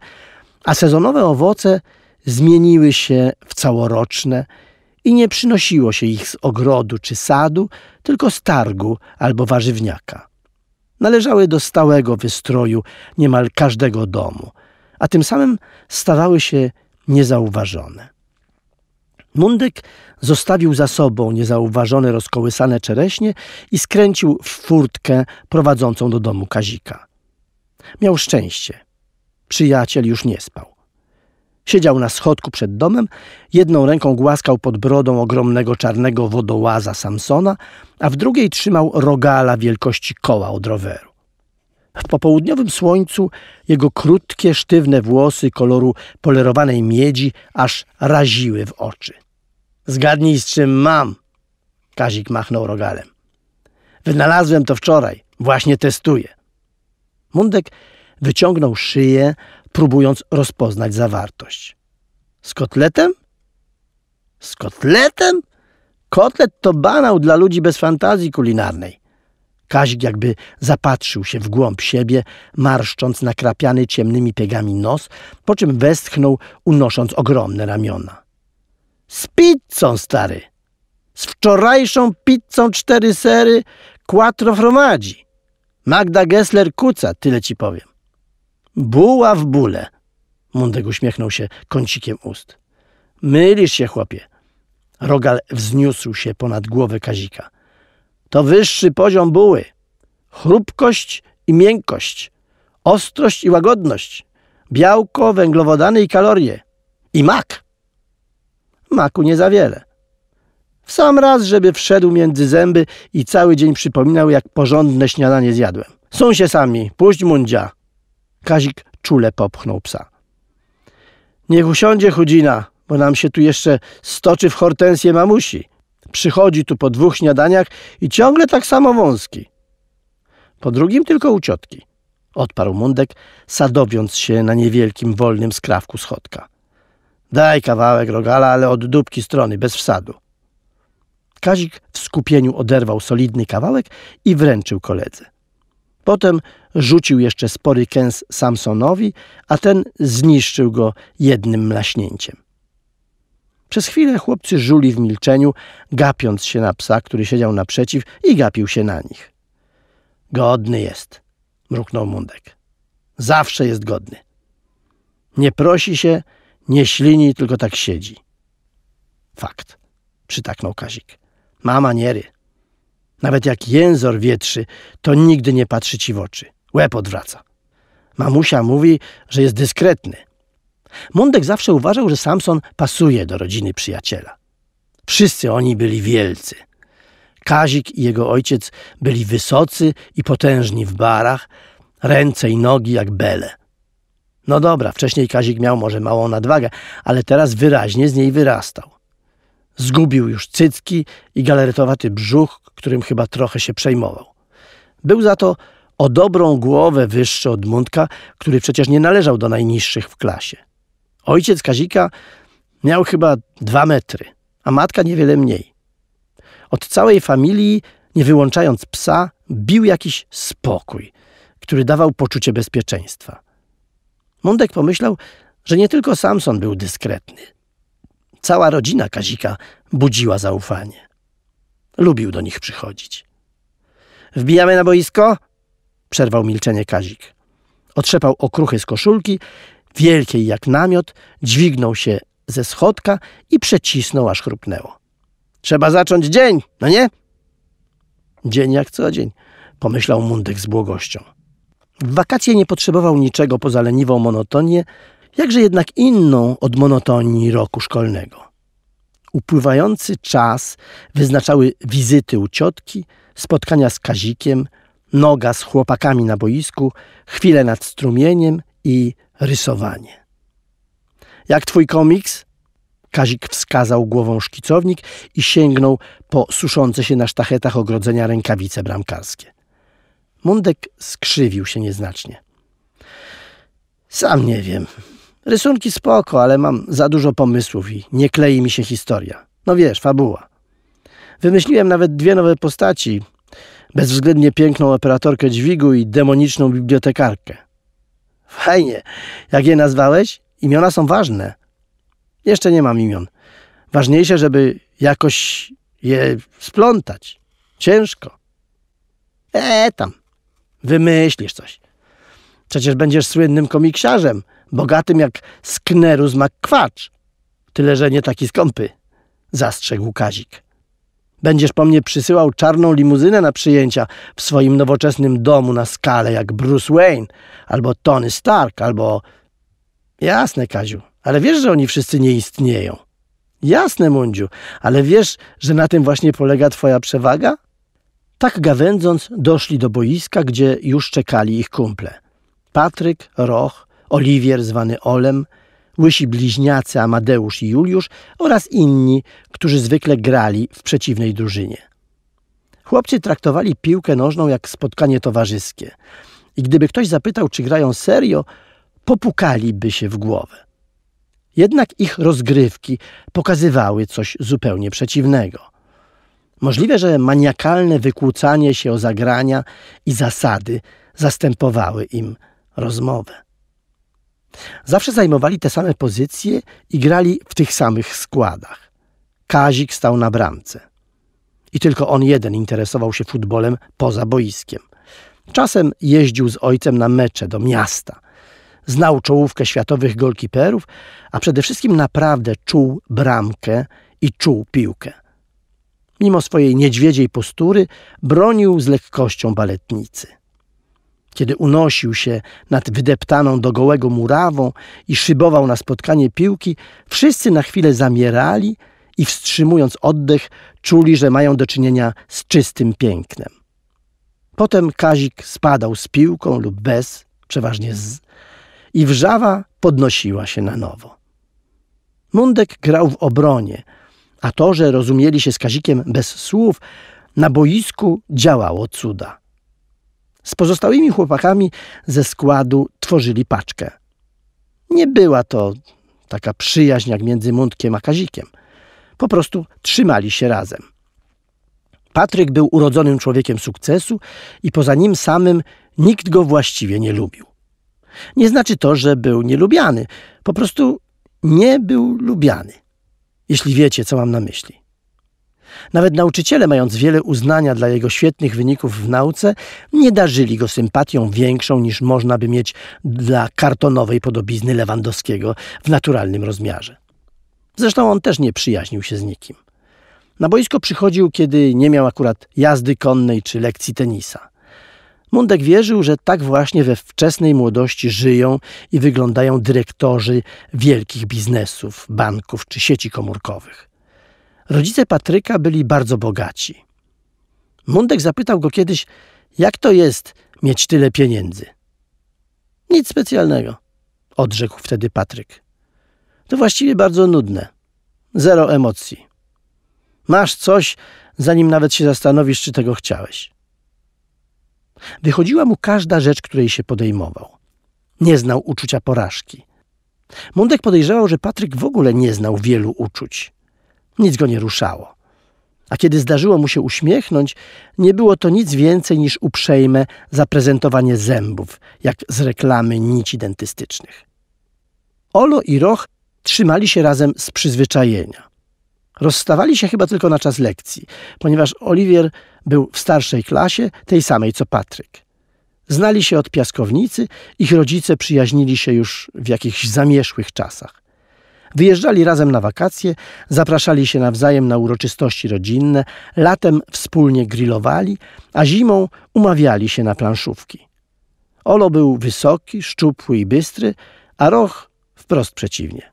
a sezonowe owoce zmieniły się w całoroczne i nie przynosiło się ich z ogrodu czy sadu, tylko z targu albo warzywniaka należały do stałego wystroju niemal każdego domu, a tym samym stawały się niezauważone. Mundek zostawił za sobą niezauważone rozkołysane czereśnie i skręcił w furtkę prowadzącą do domu Kazika. Miał szczęście. Przyjaciel już nie spał. Siedział na schodku przed domem, jedną ręką głaskał pod brodą ogromnego czarnego wodołaza Samsona, a w drugiej trzymał rogala wielkości koła od roweru. W popołudniowym słońcu jego krótkie, sztywne włosy koloru polerowanej miedzi aż raziły w oczy. Zgadnij z czym mam, Kazik machnął rogalem. Wynalazłem to wczoraj, właśnie testuję. Mundek wyciągnął szyję, próbując rozpoznać zawartość. Z kotletem? Z kotletem? Kotlet to banał dla ludzi bez fantazji kulinarnej. Kazik jakby zapatrzył się w głąb siebie, marszcząc nakrapiany ciemnymi piegami nos, po czym westchnął, unosząc ogromne ramiona. Z pizzą, stary! Z wczorajszą pizzą cztery sery, quattro fromadzi. Magda Gessler kuca, tyle ci powiem. Buła w bóle. Mundek uśmiechnął się kącikiem ust. Mylisz się, chłopie. Rogal wzniósł się ponad głowę Kazika. To wyższy poziom buły. Chrupkość i miękkość. Ostrość i łagodność. Białko, węglowodany i kalorie. I mak. Maku nie za wiele. W sam raz, żeby wszedł między zęby i cały dzień przypominał, jak porządne śniadanie zjadłem. Są się sami, puść mundzia. Kazik czule popchnął psa. Niech usiądzie chudzina, bo nam się tu jeszcze stoczy w hortensję mamusi. Przychodzi tu po dwóch śniadaniach i ciągle tak samo wąski. Po drugim tylko u ciotki. Odparł mundek, sadowiąc się na niewielkim, wolnym skrawku schodka. Daj kawałek rogala, ale od dupki strony, bez wsadu. Kazik w skupieniu oderwał solidny kawałek i wręczył koledze. Potem rzucił jeszcze spory kęs Samsonowi, a ten zniszczył go jednym mlaśnięciem. Przez chwilę chłopcy żuli w milczeniu, gapiąc się na psa, który siedział naprzeciw i gapił się na nich. Godny jest, mruknął Mundek. Zawsze jest godny. Nie prosi się, nie ślini, tylko tak siedzi. Fakt, przytaknął Kazik. Ma maniery. Nawet jak jęzor wietrzy, to nigdy nie patrzy ci w oczy. Łeb odwraca. Mamusia mówi, że jest dyskretny. Mundek zawsze uważał, że Samson pasuje do rodziny przyjaciela. Wszyscy oni byli wielcy. Kazik i jego ojciec byli wysocy i potężni w barach, ręce i nogi jak bele. No dobra, wcześniej Kazik miał może małą nadwagę, ale teraz wyraźnie z niej wyrastał. Zgubił już cycki i galeretowaty brzuch, którym chyba trochę się przejmował. Był za to o dobrą głowę wyższy od Mundka, który przecież nie należał do najniższych w klasie. Ojciec Kazika miał chyba dwa metry, a matka niewiele mniej. Od całej familii, nie wyłączając psa, bił jakiś spokój, który dawał poczucie bezpieczeństwa. Mundek pomyślał, że nie tylko Samson był dyskretny. Cała rodzina Kazika budziła zaufanie. Lubił do nich przychodzić. Wbijamy na boisko? przerwał milczenie Kazik. Otrzepał okruchy z koszulki, wielkiej jak namiot, dźwignął się ze schodka i przecisnął, aż chrupnęło. Trzeba zacząć dzień, no nie? Dzień jak co dzień, pomyślał Mundek z błogością. W wakacje nie potrzebował niczego poza leniwą monotonię, jakże jednak inną od monotonii roku szkolnego. Upływający czas wyznaczały wizyty u ciotki, spotkania z Kazikiem, noga z chłopakami na boisku, chwilę nad strumieniem i rysowanie. Jak twój komiks? Kazik wskazał głową szkicownik i sięgnął po suszące się na sztachetach ogrodzenia rękawice bramkarskie. Mundek skrzywił się nieznacznie. Sam nie wiem. Rysunki spoko, ale mam za dużo pomysłów i nie klei mi się historia. No wiesz, fabuła. Wymyśliłem nawet dwie nowe postaci, bezwzględnie piękną operatorkę dźwigu i demoniczną bibliotekarkę. Fajnie, jak je nazwałeś? Imiona są ważne. Jeszcze nie mam imion. Ważniejsze, żeby jakoś je splątać. Ciężko. E tam, wymyślisz coś. Przecież będziesz słynnym komiksiarzem, bogatym jak Sknerus McQuacz. Tyle, że nie taki skąpy, zastrzegł Kazik. Będziesz po mnie przysyłał czarną limuzynę na przyjęcia w swoim nowoczesnym domu na skale jak Bruce Wayne, albo Tony Stark, albo... Jasne, Kaziu, ale wiesz, że oni wszyscy nie istnieją. Jasne, Mundziu, ale wiesz, że na tym właśnie polega twoja przewaga? Tak gawędząc, doszli do boiska, gdzie już czekali ich kumple. Patryk, Roch, Oliwier zwany Olem – łysi bliźniacy Amadeusz i Juliusz oraz inni, którzy zwykle grali w przeciwnej drużynie. Chłopcy traktowali piłkę nożną jak spotkanie towarzyskie i gdyby ktoś zapytał, czy grają serio, popukaliby się w głowę. Jednak ich rozgrywki pokazywały coś zupełnie przeciwnego. Możliwe, że maniakalne wykłócanie się o zagrania i zasady zastępowały im rozmowę. Zawsze zajmowali te same pozycje i grali w tych samych składach. Kazik stał na bramce. I tylko on jeden interesował się futbolem poza boiskiem. Czasem jeździł z ojcem na mecze do miasta. Znał czołówkę światowych golkiperów, a przede wszystkim naprawdę czuł bramkę i czuł piłkę. Mimo swojej niedźwiedziej postury bronił z lekkością baletnicy kiedy unosił się nad wydeptaną do gołego murawą i szybował na spotkanie piłki, wszyscy na chwilę zamierali i wstrzymując oddech, czuli, że mają do czynienia z czystym pięknem. Potem Kazik spadał z piłką lub bez, przeważnie z, i wrzawa podnosiła się na nowo. Mundek grał w obronie, a to, że rozumieli się z Kazikiem bez słów, na boisku działało cuda. Z pozostałymi chłopakami ze składu tworzyli paczkę. Nie była to taka przyjaźń jak między Mundkiem a Kazikiem. Po prostu trzymali się razem. Patryk był urodzonym człowiekiem sukcesu i poza nim samym nikt go właściwie nie lubił. Nie znaczy to, że był nielubiany, po prostu nie był lubiany. Jeśli wiecie, co mam na myśli. Nawet nauczyciele, mając wiele uznania dla jego świetnych wyników w nauce, nie darzyli go sympatią większą niż można by mieć dla kartonowej podobizny Lewandowskiego w naturalnym rozmiarze. Zresztą on też nie przyjaźnił się z nikim. Na boisko przychodził, kiedy nie miał akurat jazdy konnej czy lekcji tenisa. Mundek wierzył, że tak właśnie we wczesnej młodości żyją i wyglądają dyrektorzy wielkich biznesów, banków czy sieci komórkowych. Rodzice Patryka byli bardzo bogaci. Mundek zapytał go kiedyś, jak to jest mieć tyle pieniędzy. Nic specjalnego, odrzekł wtedy Patryk. To właściwie bardzo nudne. Zero emocji. Masz coś, zanim nawet się zastanowisz, czy tego chciałeś. Wychodziła mu każda rzecz, której się podejmował. Nie znał uczucia porażki. Mundek podejrzewał, że Patryk w ogóle nie znał wielu uczuć. Nic go nie ruszało. A kiedy zdarzyło mu się uśmiechnąć, nie było to nic więcej niż uprzejme zaprezentowanie zębów, jak z reklamy nici dentystycznych. Olo i Roch trzymali się razem z przyzwyczajenia. Rozstawali się chyba tylko na czas lekcji, ponieważ Oliwier był w starszej klasie, tej samej co Patryk. Znali się od piaskownicy, ich rodzice przyjaźnili się już w jakichś zamieszłych czasach. Wyjeżdżali razem na wakacje, zapraszali się nawzajem na uroczystości rodzinne, latem wspólnie grillowali, a zimą umawiali się na planszówki. Olo był wysoki, szczupły i bystry, a Roch wprost przeciwnie.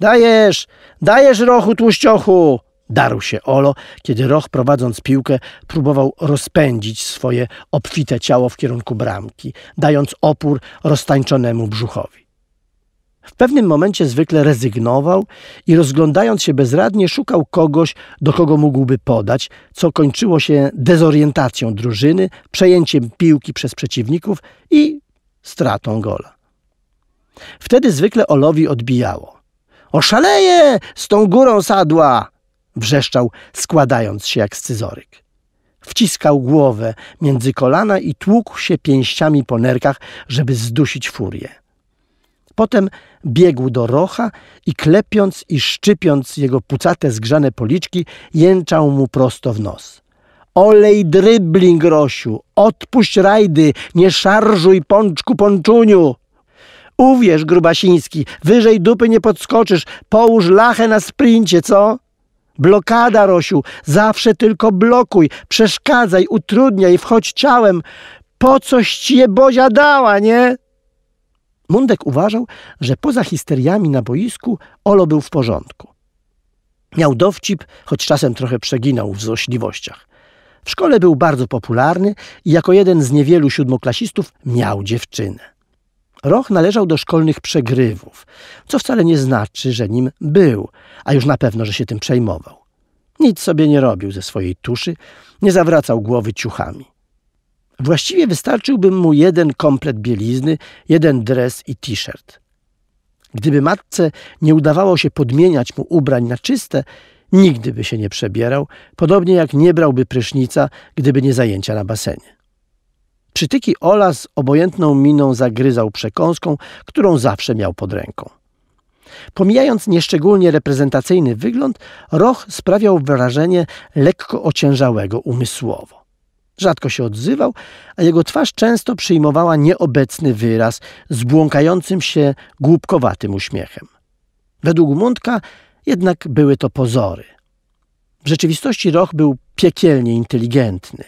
Dajesz, dajesz Rochu tłuściochu! Darł się Olo, kiedy Roch prowadząc piłkę próbował rozpędzić swoje obfite ciało w kierunku bramki, dając opór roztańczonemu brzuchowi. W pewnym momencie zwykle rezygnował i rozglądając się bezradnie szukał kogoś, do kogo mógłby podać, co kończyło się dezorientacją drużyny, przejęciem piłki przez przeciwników i stratą gola. Wtedy zwykle Olowi odbijało. Oszaleje z tą górą sadła! wrzeszczał, składając się jak scyzoryk. Wciskał głowę między kolana i tłukł się pięściami po nerkach, żeby zdusić furię. Potem biegł do rocha i klepiąc i szczypiąc jego pucate, zgrzane policzki, jęczał mu prosto w nos. Olej drybling, Rosiu, odpuść rajdy, nie szarżuj pączku ponczuniu. Uwierz, Grubasiński, wyżej dupy nie podskoczysz, połóż lachę na sprincie, co? Blokada, Rosiu, zawsze tylko blokuj, przeszkadzaj, utrudniaj, wchodź ciałem. Po coś ci je Bozia dała, nie? Mundek uważał, że poza histeriami na boisku Olo był w porządku. Miał dowcip, choć czasem trochę przeginał w złośliwościach. W szkole był bardzo popularny i jako jeden z niewielu siódmoklasistów miał dziewczynę. Roch należał do szkolnych przegrywów, co wcale nie znaczy, że nim był, a już na pewno, że się tym przejmował. Nic sobie nie robił ze swojej tuszy, nie zawracał głowy ciuchami. Właściwie wystarczyłby mu jeden komplet bielizny, jeden dres i t-shirt. Gdyby matce nie udawało się podmieniać mu ubrań na czyste, nigdy by się nie przebierał, podobnie jak nie brałby prysznica, gdyby nie zajęcia na basenie. Przytyki Ola z obojętną miną zagryzał przekąską, którą zawsze miał pod ręką. Pomijając nieszczególnie reprezentacyjny wygląd, Roch sprawiał wrażenie lekko ociężałego umysłowo. Rzadko się odzywał, a jego twarz często przyjmowała nieobecny wyraz z błąkającym się głupkowatym uśmiechem. Według Mundka jednak były to pozory. W rzeczywistości Roch był piekielnie inteligentny,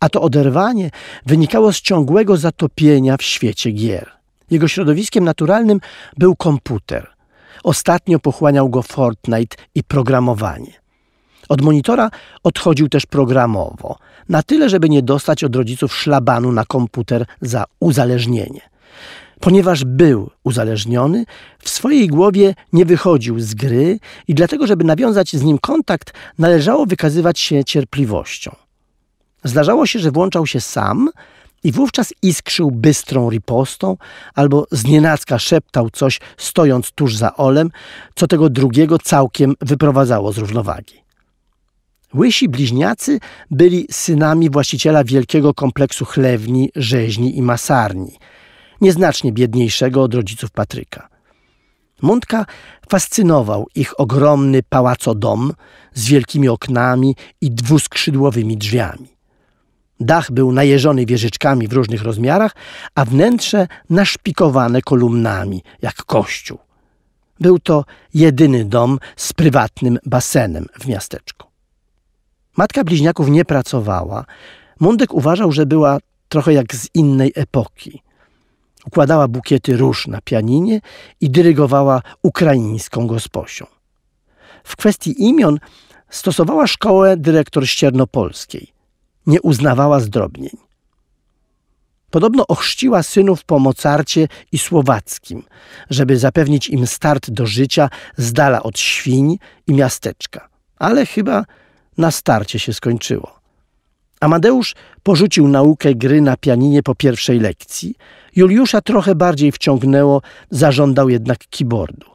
a to oderwanie wynikało z ciągłego zatopienia w świecie gier. Jego środowiskiem naturalnym był komputer. Ostatnio pochłaniał go Fortnite i programowanie. Od monitora odchodził też programowo, na tyle, żeby nie dostać od rodziców szlabanu na komputer za uzależnienie. Ponieważ był uzależniony, w swojej głowie nie wychodził z gry i dlatego, żeby nawiązać z nim kontakt, należało wykazywać się cierpliwością. Zdarzało się, że włączał się sam i wówczas iskrzył bystrą ripostą albo znienacka szeptał coś, stojąc tuż za olem, co tego drugiego całkiem wyprowadzało z równowagi. Łysi bliźniacy byli synami właściciela wielkiego kompleksu chlewni, rzeźni i masarni, nieznacznie biedniejszego od rodziców Patryka. Mundka fascynował ich ogromny pałacodom z wielkimi oknami i dwuskrzydłowymi drzwiami. Dach był najeżony wieżyczkami w różnych rozmiarach, a wnętrze naszpikowane kolumnami, jak kościół. Był to jedyny dom z prywatnym basenem w miasteczku. Matka bliźniaków nie pracowała. Mundek uważał, że była trochę jak z innej epoki. Układała bukiety róż na pianinie i dyrygowała ukraińską gosposią. W kwestii imion stosowała szkołę dyrektor Ściernopolskiej. Nie uznawała zdrobnień. Podobno ochrzciła synów po Mocarcie i Słowackim, żeby zapewnić im start do życia z dala od świń i miasteczka. Ale chyba na starcie się skończyło. Amadeusz porzucił naukę gry na pianinie po pierwszej lekcji. Juliusza trochę bardziej wciągnęło, zażądał jednak keyboardu.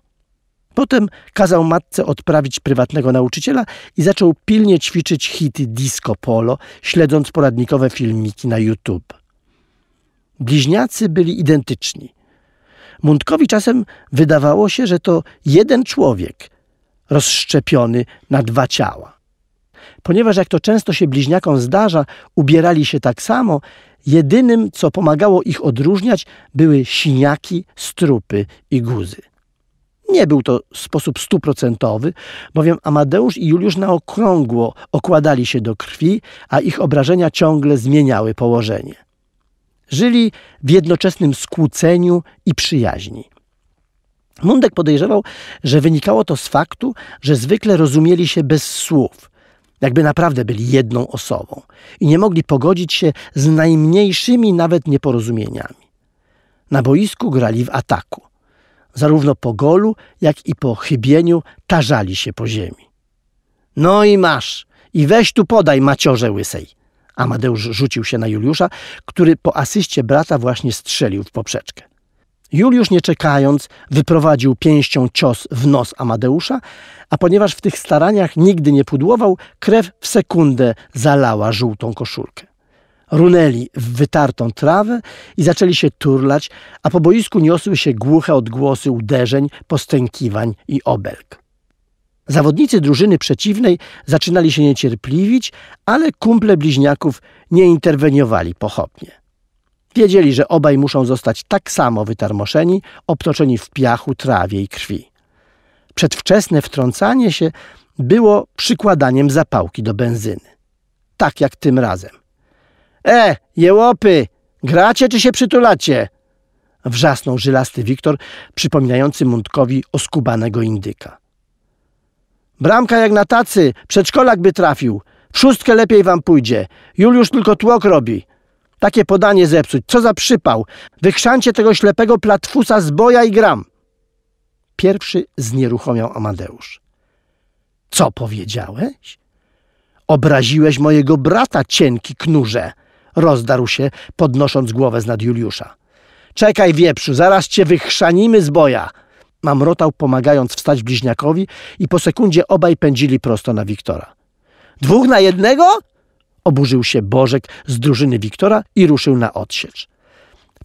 Potem kazał matce odprawić prywatnego nauczyciela i zaczął pilnie ćwiczyć hity disco polo, śledząc poradnikowe filmiki na YouTube. Bliźniacy byli identyczni. Mundkowi czasem wydawało się, że to jeden człowiek rozszczepiony na dwa ciała. Ponieważ jak to często się bliźniakom zdarza, ubierali się tak samo, jedynym, co pomagało ich odróżniać, były siniaki, strupy i guzy. Nie był to sposób stuprocentowy, bowiem Amadeusz i Juliusz na okrągło okładali się do krwi, a ich obrażenia ciągle zmieniały położenie. Żyli w jednoczesnym skłóceniu i przyjaźni. Mundek podejrzewał, że wynikało to z faktu, że zwykle rozumieli się bez słów, jakby naprawdę byli jedną osobą i nie mogli pogodzić się z najmniejszymi nawet nieporozumieniami. Na boisku grali w ataku. Zarówno po golu, jak i po chybieniu tarzali się po ziemi. No i masz, i weź tu podaj maciorze łysej. Amadeusz rzucił się na Juliusza, który po asyście brata właśnie strzelił w poprzeczkę. Juliusz, nie czekając, wyprowadził pięścią cios w nos Amadeusza, a ponieważ w tych staraniach nigdy nie pudłował, krew w sekundę zalała żółtą koszulkę. Runęli w wytartą trawę i zaczęli się turlać, a po boisku niosły się głuche odgłosy uderzeń, postękiwań i obelg. Zawodnicy drużyny przeciwnej zaczynali się niecierpliwić, ale kumple bliźniaków nie interweniowali pochopnie. Wiedzieli, że obaj muszą zostać tak samo wytarmoszeni, obtoczeni w piachu, trawie i krwi. Przedwczesne wtrącanie się było przykładaniem zapałki do benzyny. Tak jak tym razem. E, jełopy, gracie czy się przytulacie? Wrzasnął żylasty Wiktor, przypominający Mundkowi oskubanego indyka. Bramka jak na tacy, przedszkolak by trafił. W szóstkę lepiej wam pójdzie. Juliusz tylko tłok robi. Takie podanie zepsuć. Co za przypał. Wychrzancie tego ślepego platfusa z boja i gram. Pierwszy znieruchomiał Amadeusz. Co powiedziałeś? Obraziłeś mojego brata, cienki knurze. Rozdarł się, podnosząc głowę z nad Juliusza. Czekaj, wieprzu, zaraz cię wychrzanimy z boja. Mamrotał, pomagając wstać bliźniakowi i po sekundzie obaj pędzili prosto na Wiktora. Dwóch na jednego? Oburzył się Bożek z drużyny Wiktora i ruszył na odsiecz.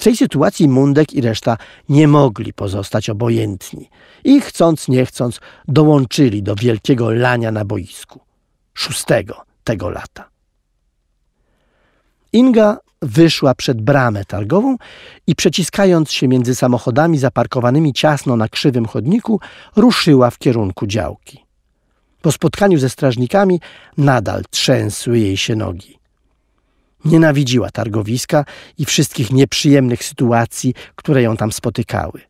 W tej sytuacji Mundek i reszta nie mogli pozostać obojętni i chcąc nie chcąc dołączyli do wielkiego lania na boisku. Szóstego tego lata. Inga wyszła przed bramę targową i przeciskając się między samochodami zaparkowanymi ciasno na krzywym chodniku, ruszyła w kierunku działki. Po spotkaniu ze strażnikami nadal trzęsły jej się nogi. Nienawidziła targowiska i wszystkich nieprzyjemnych sytuacji, które ją tam spotykały.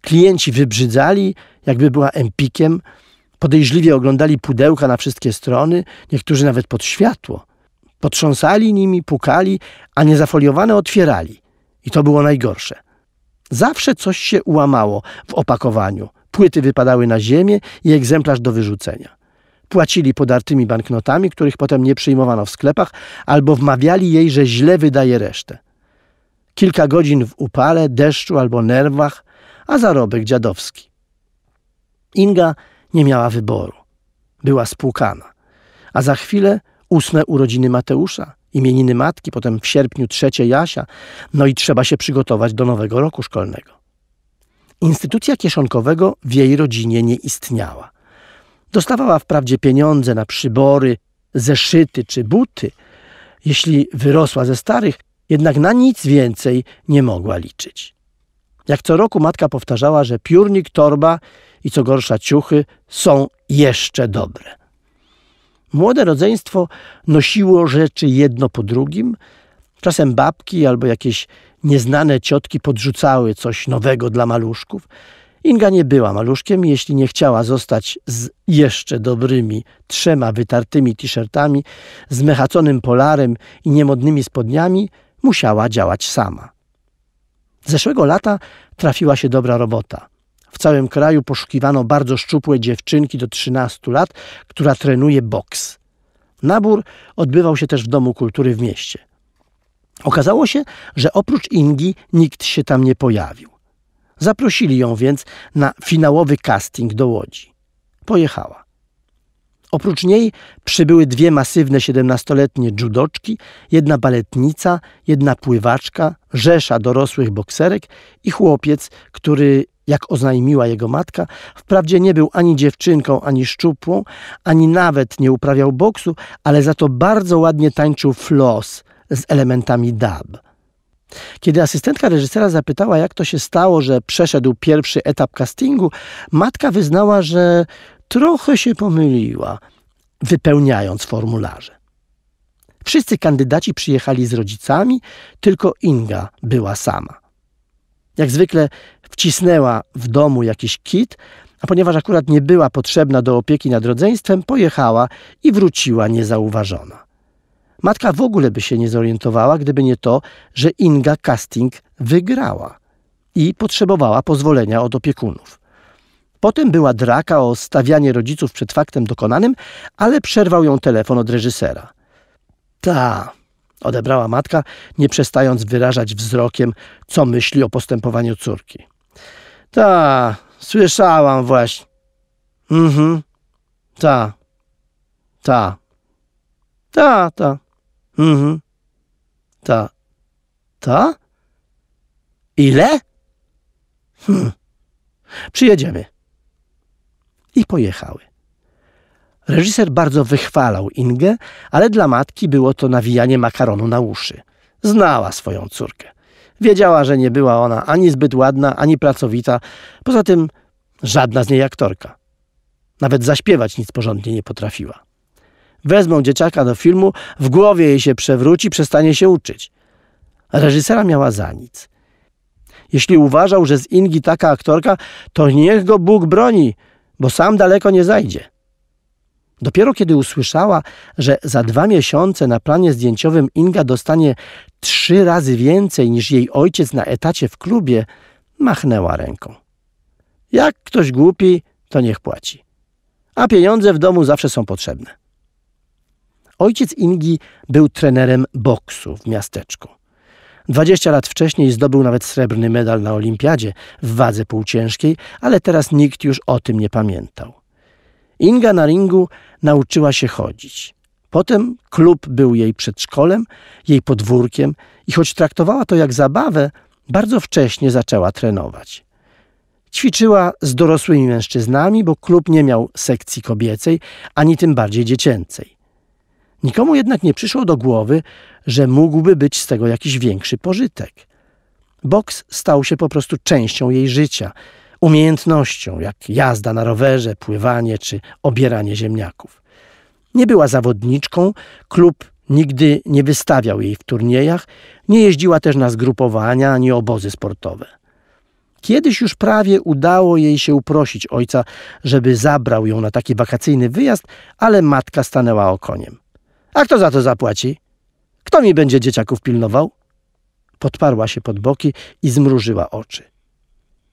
Klienci wybrzydzali, jakby była empikiem, podejrzliwie oglądali pudełka na wszystkie strony, niektórzy nawet pod światło. Potrząsali nimi, pukali, a niezafoliowane otwierali. I to było najgorsze. Zawsze coś się ułamało w opakowaniu – płyty wypadały na ziemię i egzemplarz do wyrzucenia. Płacili podartymi banknotami, których potem nie przyjmowano w sklepach, albo wmawiali jej, że źle wydaje resztę. Kilka godzin w upale, deszczu albo nerwach, a zarobek dziadowski. Inga nie miała wyboru. Była spłukana. A za chwilę ósme urodziny Mateusza, imieniny matki, potem w sierpniu trzecie Jasia, no i trzeba się przygotować do nowego roku szkolnego. Instytucja kieszonkowego w jej rodzinie nie istniała. Dostawała wprawdzie pieniądze na przybory, zeszyty czy buty, jeśli wyrosła ze starych, jednak na nic więcej nie mogła liczyć. Jak co roku matka powtarzała, że piórnik, torba i co gorsza ciuchy są jeszcze dobre. Młode rodzeństwo nosiło rzeczy jedno po drugim – Czasem babki albo jakieś nieznane ciotki podrzucały coś nowego dla maluszków. Inga nie była maluszkiem, jeśli nie chciała zostać z jeszcze dobrymi trzema wytartymi t-shirtami, z mechaconym polarem i niemodnymi spodniami, musiała działać sama. Zeszłego lata trafiła się dobra robota. W całym kraju poszukiwano bardzo szczupłej dziewczynki do 13 lat, która trenuje boks. Nabór odbywał się też w Domu Kultury w mieście. Okazało się, że oprócz Ingi nikt się tam nie pojawił. Zaprosili ją więc na finałowy casting do Łodzi. Pojechała. Oprócz niej przybyły dwie masywne siedemnastoletnie judoczki, jedna baletnica, jedna pływaczka, rzesza dorosłych bokserek i chłopiec, który, jak oznajmiła jego matka, wprawdzie nie był ani dziewczynką, ani szczupłą, ani nawet nie uprawiał boksu, ale za to bardzo ładnie tańczył floss z elementami dub. Kiedy asystentka reżysera zapytała, jak to się stało, że przeszedł pierwszy etap castingu, matka wyznała, że trochę się pomyliła, wypełniając formularze. Wszyscy kandydaci przyjechali z rodzicami, tylko Inga była sama. Jak zwykle wcisnęła w domu jakiś kit, a ponieważ akurat nie była potrzebna do opieki nad rodzeństwem, pojechała i wróciła niezauważona. Matka w ogóle by się nie zorientowała, gdyby nie to, że Inga casting wygrała i potrzebowała pozwolenia od opiekunów. Potem była draka o stawianie rodziców przed faktem dokonanym, ale przerwał ją telefon od reżysera. Ta, odebrała matka, nie przestając wyrażać wzrokiem, co myśli o postępowaniu córki. Ta, słyszałam właśnie. Mhm, ta, ta, ta, ta. Mhm. Ta. Ta? Ile? Hm. Przyjedziemy. I pojechały. Reżyser bardzo wychwalał Ingę, ale dla matki było to nawijanie makaronu na uszy. Znała swoją córkę. Wiedziała, że nie była ona ani zbyt ładna, ani pracowita, poza tym żadna z niej aktorka. Nawet zaśpiewać nic porządnie nie potrafiła. Wezmą dzieciaka do filmu, w głowie jej się przewróci, przestanie się uczyć. Reżysera miała za nic. Jeśli uważał, że z Ingi taka aktorka, to niech go Bóg broni, bo sam daleko nie zajdzie. Dopiero kiedy usłyszała, że za dwa miesiące na planie zdjęciowym Inga dostanie trzy razy więcej niż jej ojciec na etacie w klubie, machnęła ręką. Jak ktoś głupi, to niech płaci. A pieniądze w domu zawsze są potrzebne. Ojciec Ingi był trenerem boksu w miasteczku. 20 lat wcześniej zdobył nawet srebrny medal na olimpiadzie w wadze półciężkiej, ale teraz nikt już o tym nie pamiętał. Inga na ringu nauczyła się chodzić. Potem klub był jej przedszkolem, jej podwórkiem i choć traktowała to jak zabawę, bardzo wcześnie zaczęła trenować. Ćwiczyła z dorosłymi mężczyznami, bo klub nie miał sekcji kobiecej ani tym bardziej dziecięcej. Nikomu jednak nie przyszło do głowy, że mógłby być z tego jakiś większy pożytek. Boks stał się po prostu częścią jej życia, umiejętnością jak jazda na rowerze, pływanie czy obieranie ziemniaków. Nie była zawodniczką, klub nigdy nie wystawiał jej w turniejach, nie jeździła też na zgrupowania ani obozy sportowe. Kiedyś już prawie udało jej się uprosić ojca, żeby zabrał ją na taki wakacyjny wyjazd, ale matka stanęła okoniem. A kto za to zapłaci? Kto mi będzie dzieciaków pilnował? Podparła się pod boki i zmrużyła oczy.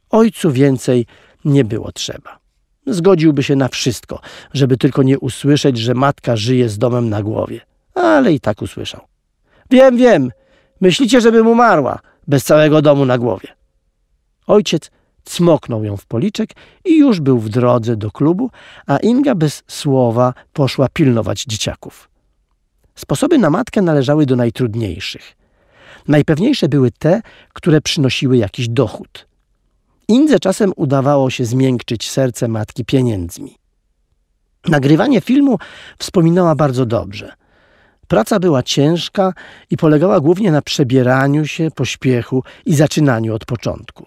Ojcu więcej nie było trzeba. Zgodziłby się na wszystko, żeby tylko nie usłyszeć, że matka żyje z domem na głowie. Ale i tak usłyszał. Wiem, wiem. Myślicie, żebym umarła bez całego domu na głowie. Ojciec cmoknął ją w policzek i już był w drodze do klubu, a Inga bez słowa poszła pilnować dzieciaków. Sposoby na matkę należały do najtrudniejszych. Najpewniejsze były te, które przynosiły jakiś dochód. Indze czasem udawało się zmiękczyć serce matki pieniędzmi. Nagrywanie filmu wspominała bardzo dobrze. Praca była ciężka i polegała głównie na przebieraniu się, pośpiechu i zaczynaniu od początku.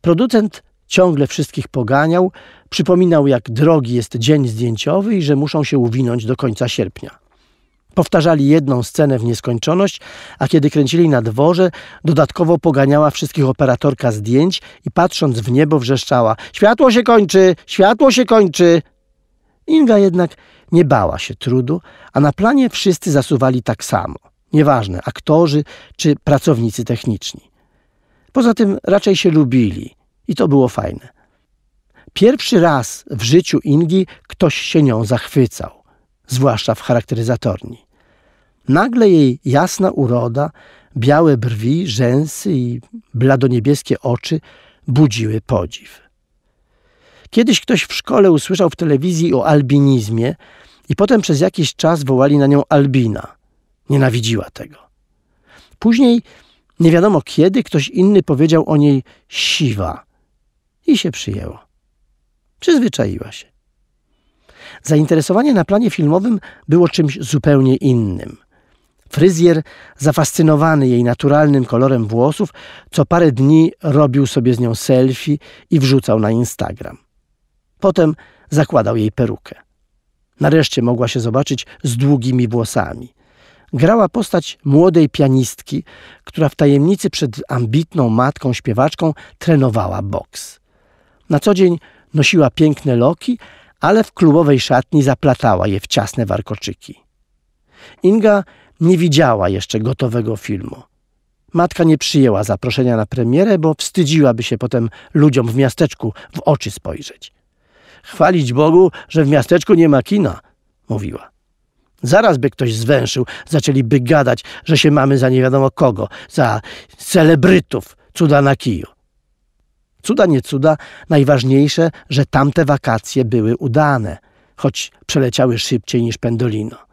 Producent ciągle wszystkich poganiał, przypominał, jak drogi jest dzień zdjęciowy i że muszą się uwinąć do końca sierpnia. Powtarzali jedną scenę w nieskończoność, a kiedy kręcili na dworze, dodatkowo poganiała wszystkich operatorka zdjęć i patrząc w niebo wrzeszczała: Światło się kończy! Światło się kończy! Inga jednak nie bała się trudu, a na planie wszyscy zasuwali tak samo. Nieważne, aktorzy czy pracownicy techniczni. Poza tym raczej się lubili i to było fajne. Pierwszy raz w życiu Ingi ktoś się nią zachwycał, zwłaszcza w charakteryzatorni. Nagle jej jasna uroda, białe brwi, rzęsy i bladoniebieskie oczy budziły podziw. Kiedyś ktoś w szkole usłyszał w telewizji o albinizmie i potem przez jakiś czas wołali na nią albina. Nienawidziła tego. Później, nie wiadomo kiedy, ktoś inny powiedział o niej siwa i się przyjęło. Przyzwyczaiła się. Zainteresowanie na planie filmowym było czymś zupełnie innym. Fryzjer, zafascynowany jej naturalnym kolorem włosów, co parę dni robił sobie z nią selfie i wrzucał na Instagram. Potem zakładał jej perukę. Nareszcie mogła się zobaczyć z długimi włosami. Grała postać młodej pianistki, która w tajemnicy przed ambitną matką śpiewaczką trenowała boks. Na co dzień nosiła piękne loki, ale w klubowej szatni zaplatała je w ciasne warkoczyki. Inga nie widziała jeszcze gotowego filmu. Matka nie przyjęła zaproszenia na premierę, bo wstydziłaby się potem ludziom w miasteczku w oczy spojrzeć. Chwalić Bogu, że w miasteczku nie ma kina, mówiła. Zaraz by ktoś zwęszył, zaczęliby gadać, że się mamy za nie wiadomo kogo, za celebrytów, cuda na kiju. Cuda nie cuda, najważniejsze, że tamte wakacje były udane, choć przeleciały szybciej niż pendolino.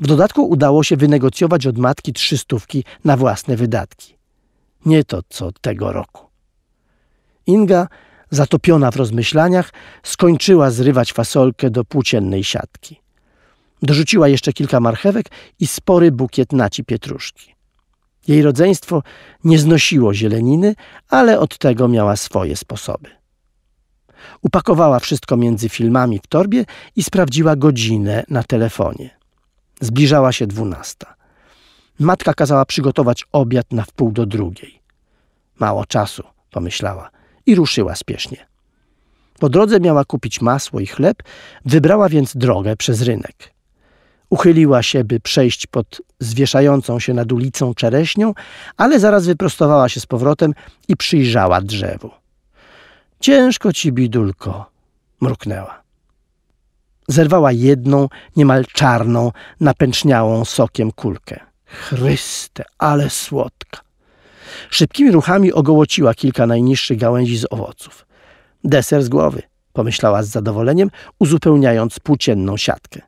W dodatku udało się wynegocjować od matki trzystówki na własne wydatki. Nie to co tego roku. Inga, zatopiona w rozmyślaniach, skończyła zrywać fasolkę do płóciennej siatki. Dorzuciła jeszcze kilka marchewek i spory bukiet naci pietruszki. Jej rodzeństwo nie znosiło zieleniny, ale od tego miała swoje sposoby. Upakowała wszystko między filmami w torbie i sprawdziła godzinę na telefonie. Zbliżała się dwunasta. Matka kazała przygotować obiad na wpół do drugiej. Mało czasu, pomyślała i ruszyła spiesznie. Po drodze miała kupić masło i chleb, wybrała więc drogę przez rynek. Uchyliła się, by przejść pod zwieszającą się nad ulicą czereśnią, ale zaraz wyprostowała się z powrotem i przyjrzała drzewu. Ciężko ci, bidulko, mruknęła. Zerwała jedną, niemal czarną, napęczniałą sokiem kulkę. Chryste, ale słodka. Szybkimi ruchami ogołociła kilka najniższych gałęzi z owoców. Deser z głowy, pomyślała z zadowoleniem, uzupełniając płócienną siatkę.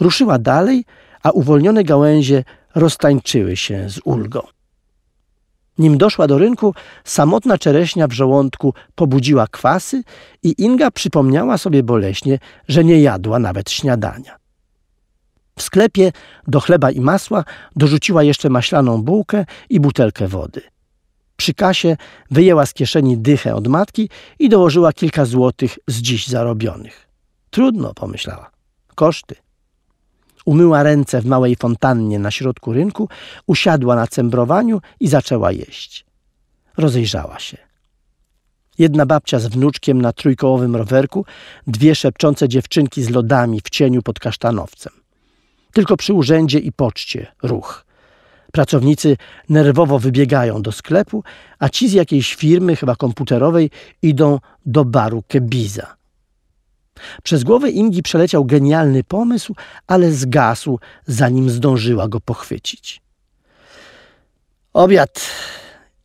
Ruszyła dalej, a uwolnione gałęzie roztańczyły się z ulgą. Nim doszła do rynku, samotna czereśnia w żołądku pobudziła kwasy i Inga przypomniała sobie boleśnie, że nie jadła nawet śniadania. W sklepie do chleba i masła dorzuciła jeszcze maślaną bułkę i butelkę wody. Przy kasie wyjęła z kieszeni dychę od matki i dołożyła kilka złotych z dziś zarobionych. Trudno, pomyślała. Koszty. Umyła ręce w małej fontannie na środku rynku, usiadła na cembrowaniu i zaczęła jeść. Rozejrzała się. Jedna babcia z wnuczkiem na trójkołowym rowerku, dwie szepczące dziewczynki z lodami w cieniu pod kasztanowcem. Tylko przy urzędzie i poczcie ruch. Pracownicy nerwowo wybiegają do sklepu, a ci z jakiejś firmy, chyba komputerowej, idą do baru Kebiza. Przez głowę Ingi przeleciał genialny pomysł, ale zgasł, zanim zdążyła go pochwycić. Obiad!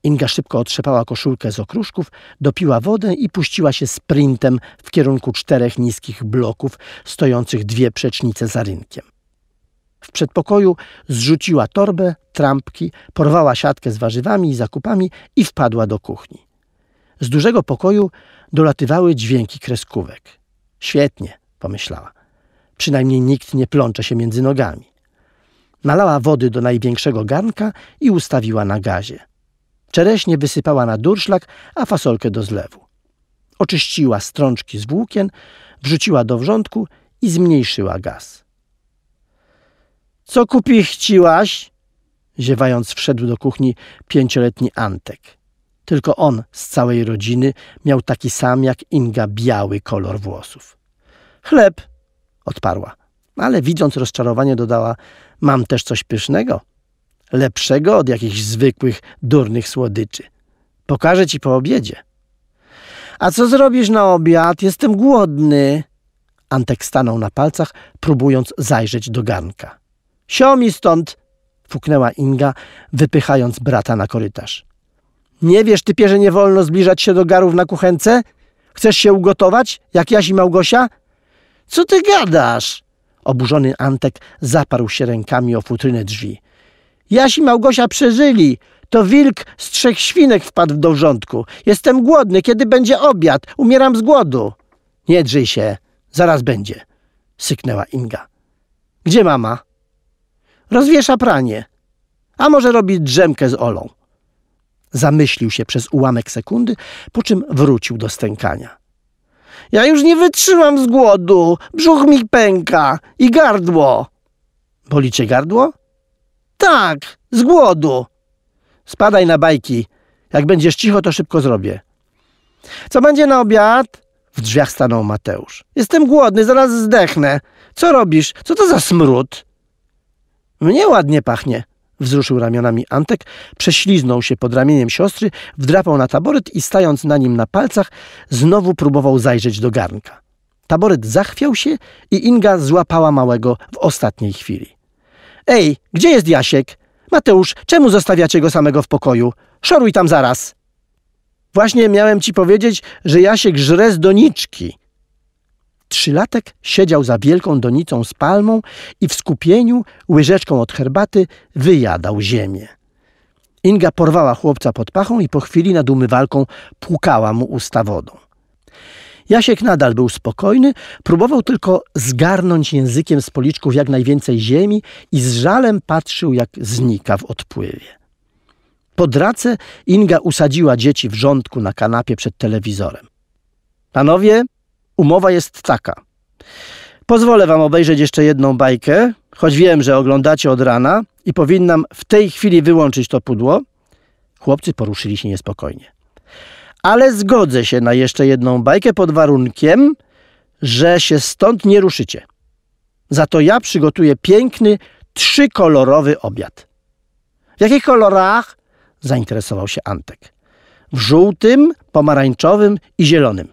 Inga szybko otrzepała koszulkę z okruszków, dopiła wodę i puściła się sprintem w kierunku czterech niskich bloków stojących dwie przecznice za rynkiem. W przedpokoju zrzuciła torbę, trampki, porwała siatkę z warzywami i zakupami i wpadła do kuchni. Z dużego pokoju dolatywały dźwięki kreskówek. Świetnie, pomyślała. Przynajmniej nikt nie plącze się między nogami. Nalała wody do największego garnka i ustawiła na gazie. Czereśnie wysypała na durszlak, a fasolkę do zlewu. Oczyściła strączki z włókien, wrzuciła do wrzątku i zmniejszyła gaz. – Co kupi chciłaś? ziewając wszedł do kuchni pięcioletni Antek – tylko on z całej rodziny miał taki sam jak Inga biały kolor włosów. Chleb, odparła, ale widząc rozczarowanie dodała, mam też coś pysznego, lepszego od jakichś zwykłych, durnych słodyczy. Pokażę ci po obiedzie. A co zrobisz na obiad? Jestem głodny. Antek stanął na palcach, próbując zajrzeć do garnka. Siomi stąd! fuknęła Inga, wypychając brata na korytarz. Nie wiesz, typie, że nie wolno zbliżać się do garów na kuchence? Chcesz się ugotować, jak Jaś i Małgosia? Co ty gadasz? Oburzony Antek zaparł się rękami o futrynę drzwi. Jaś i Małgosia przeżyli. To wilk z trzech świnek wpadł do wrzątku. Jestem głodny. Kiedy będzie obiad? Umieram z głodu. Nie drzyj się. Zaraz będzie. Syknęła Inga. Gdzie mama? Rozwiesza pranie. A może robi drzemkę z Olą. Zamyślił się przez ułamek sekundy, po czym wrócił do stękania. Ja już nie wytrzymam z głodu, brzuch mi pęka i gardło. Boli cię gardło? Tak, z głodu. Spadaj na bajki. Jak będziesz cicho, to szybko zrobię. Co będzie na obiad? W drzwiach stanął Mateusz. Jestem głodny, zaraz zdechnę. Co robisz? Co to za smród? Mnie ładnie pachnie. Wzruszył ramionami Antek, prześliznął się pod ramieniem siostry, wdrapał na taboret i stając na nim na palcach, znowu próbował zajrzeć do garnka. Taboret zachwiał się i Inga złapała małego w ostatniej chwili. Ej, gdzie jest Jasiek? Mateusz, czemu zostawiacie go samego w pokoju? Szoruj tam zaraz! Właśnie miałem ci powiedzieć, że Jasiek żre z doniczki, Trzylatek siedział za wielką donicą z palmą i w skupieniu, łyżeczką od herbaty, wyjadał ziemię. Inga porwała chłopca pod pachą i po chwili nad umywalką płukała mu usta wodą. Jasiek nadal był spokojny, próbował tylko zgarnąć językiem z policzków jak najwięcej ziemi i z żalem patrzył, jak znika w odpływie. Po drace Inga usadziła dzieci w rządku na kanapie przed telewizorem. Panowie, Umowa jest taka. Pozwolę wam obejrzeć jeszcze jedną bajkę, choć wiem, że oglądacie od rana i powinnam w tej chwili wyłączyć to pudło. Chłopcy poruszyli się niespokojnie. Ale zgodzę się na jeszcze jedną bajkę pod warunkiem, że się stąd nie ruszycie. Za to ja przygotuję piękny, trzykolorowy obiad. W jakich kolorach? zainteresował się Antek. W żółtym, pomarańczowym i zielonym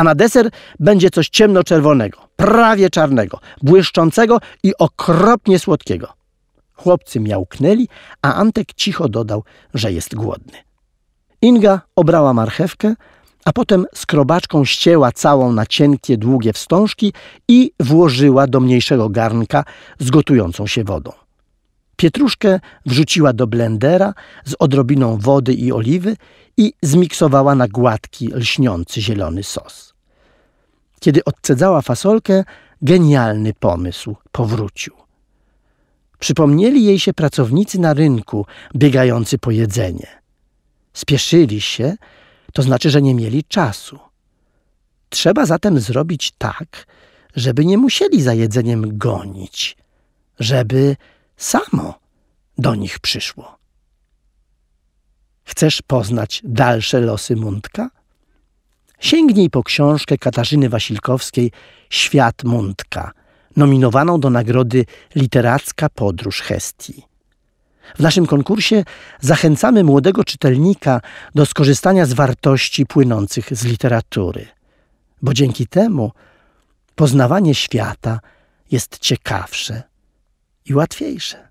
a na deser będzie coś ciemnoczerwonego, prawie czarnego, błyszczącego i okropnie słodkiego. Chłopcy miałknęli, a Antek cicho dodał, że jest głodny. Inga obrała marchewkę, a potem skrobaczką ścięła całą na cienkie, długie wstążki i włożyła do mniejszego garnka z gotującą się wodą. Pietruszkę wrzuciła do blendera z odrobiną wody i oliwy i zmiksowała na gładki, lśniący zielony sos. Kiedy odcedzała fasolkę, genialny pomysł powrócił. Przypomnieli jej się pracownicy na rynku, biegający po jedzenie. Spieszyli się, to znaczy, że nie mieli czasu. Trzeba zatem zrobić tak, żeby nie musieli za jedzeniem gonić, żeby samo do nich przyszło. Chcesz poznać dalsze losy Mundka? Sięgnij po książkę Katarzyny Wasilkowskiej Świat Mundka, nominowaną do nagrody Literacka Podróż Hestii. W naszym konkursie zachęcamy młodego czytelnika do skorzystania z wartości płynących z literatury, bo dzięki temu poznawanie świata jest ciekawsze i łatwiejsze.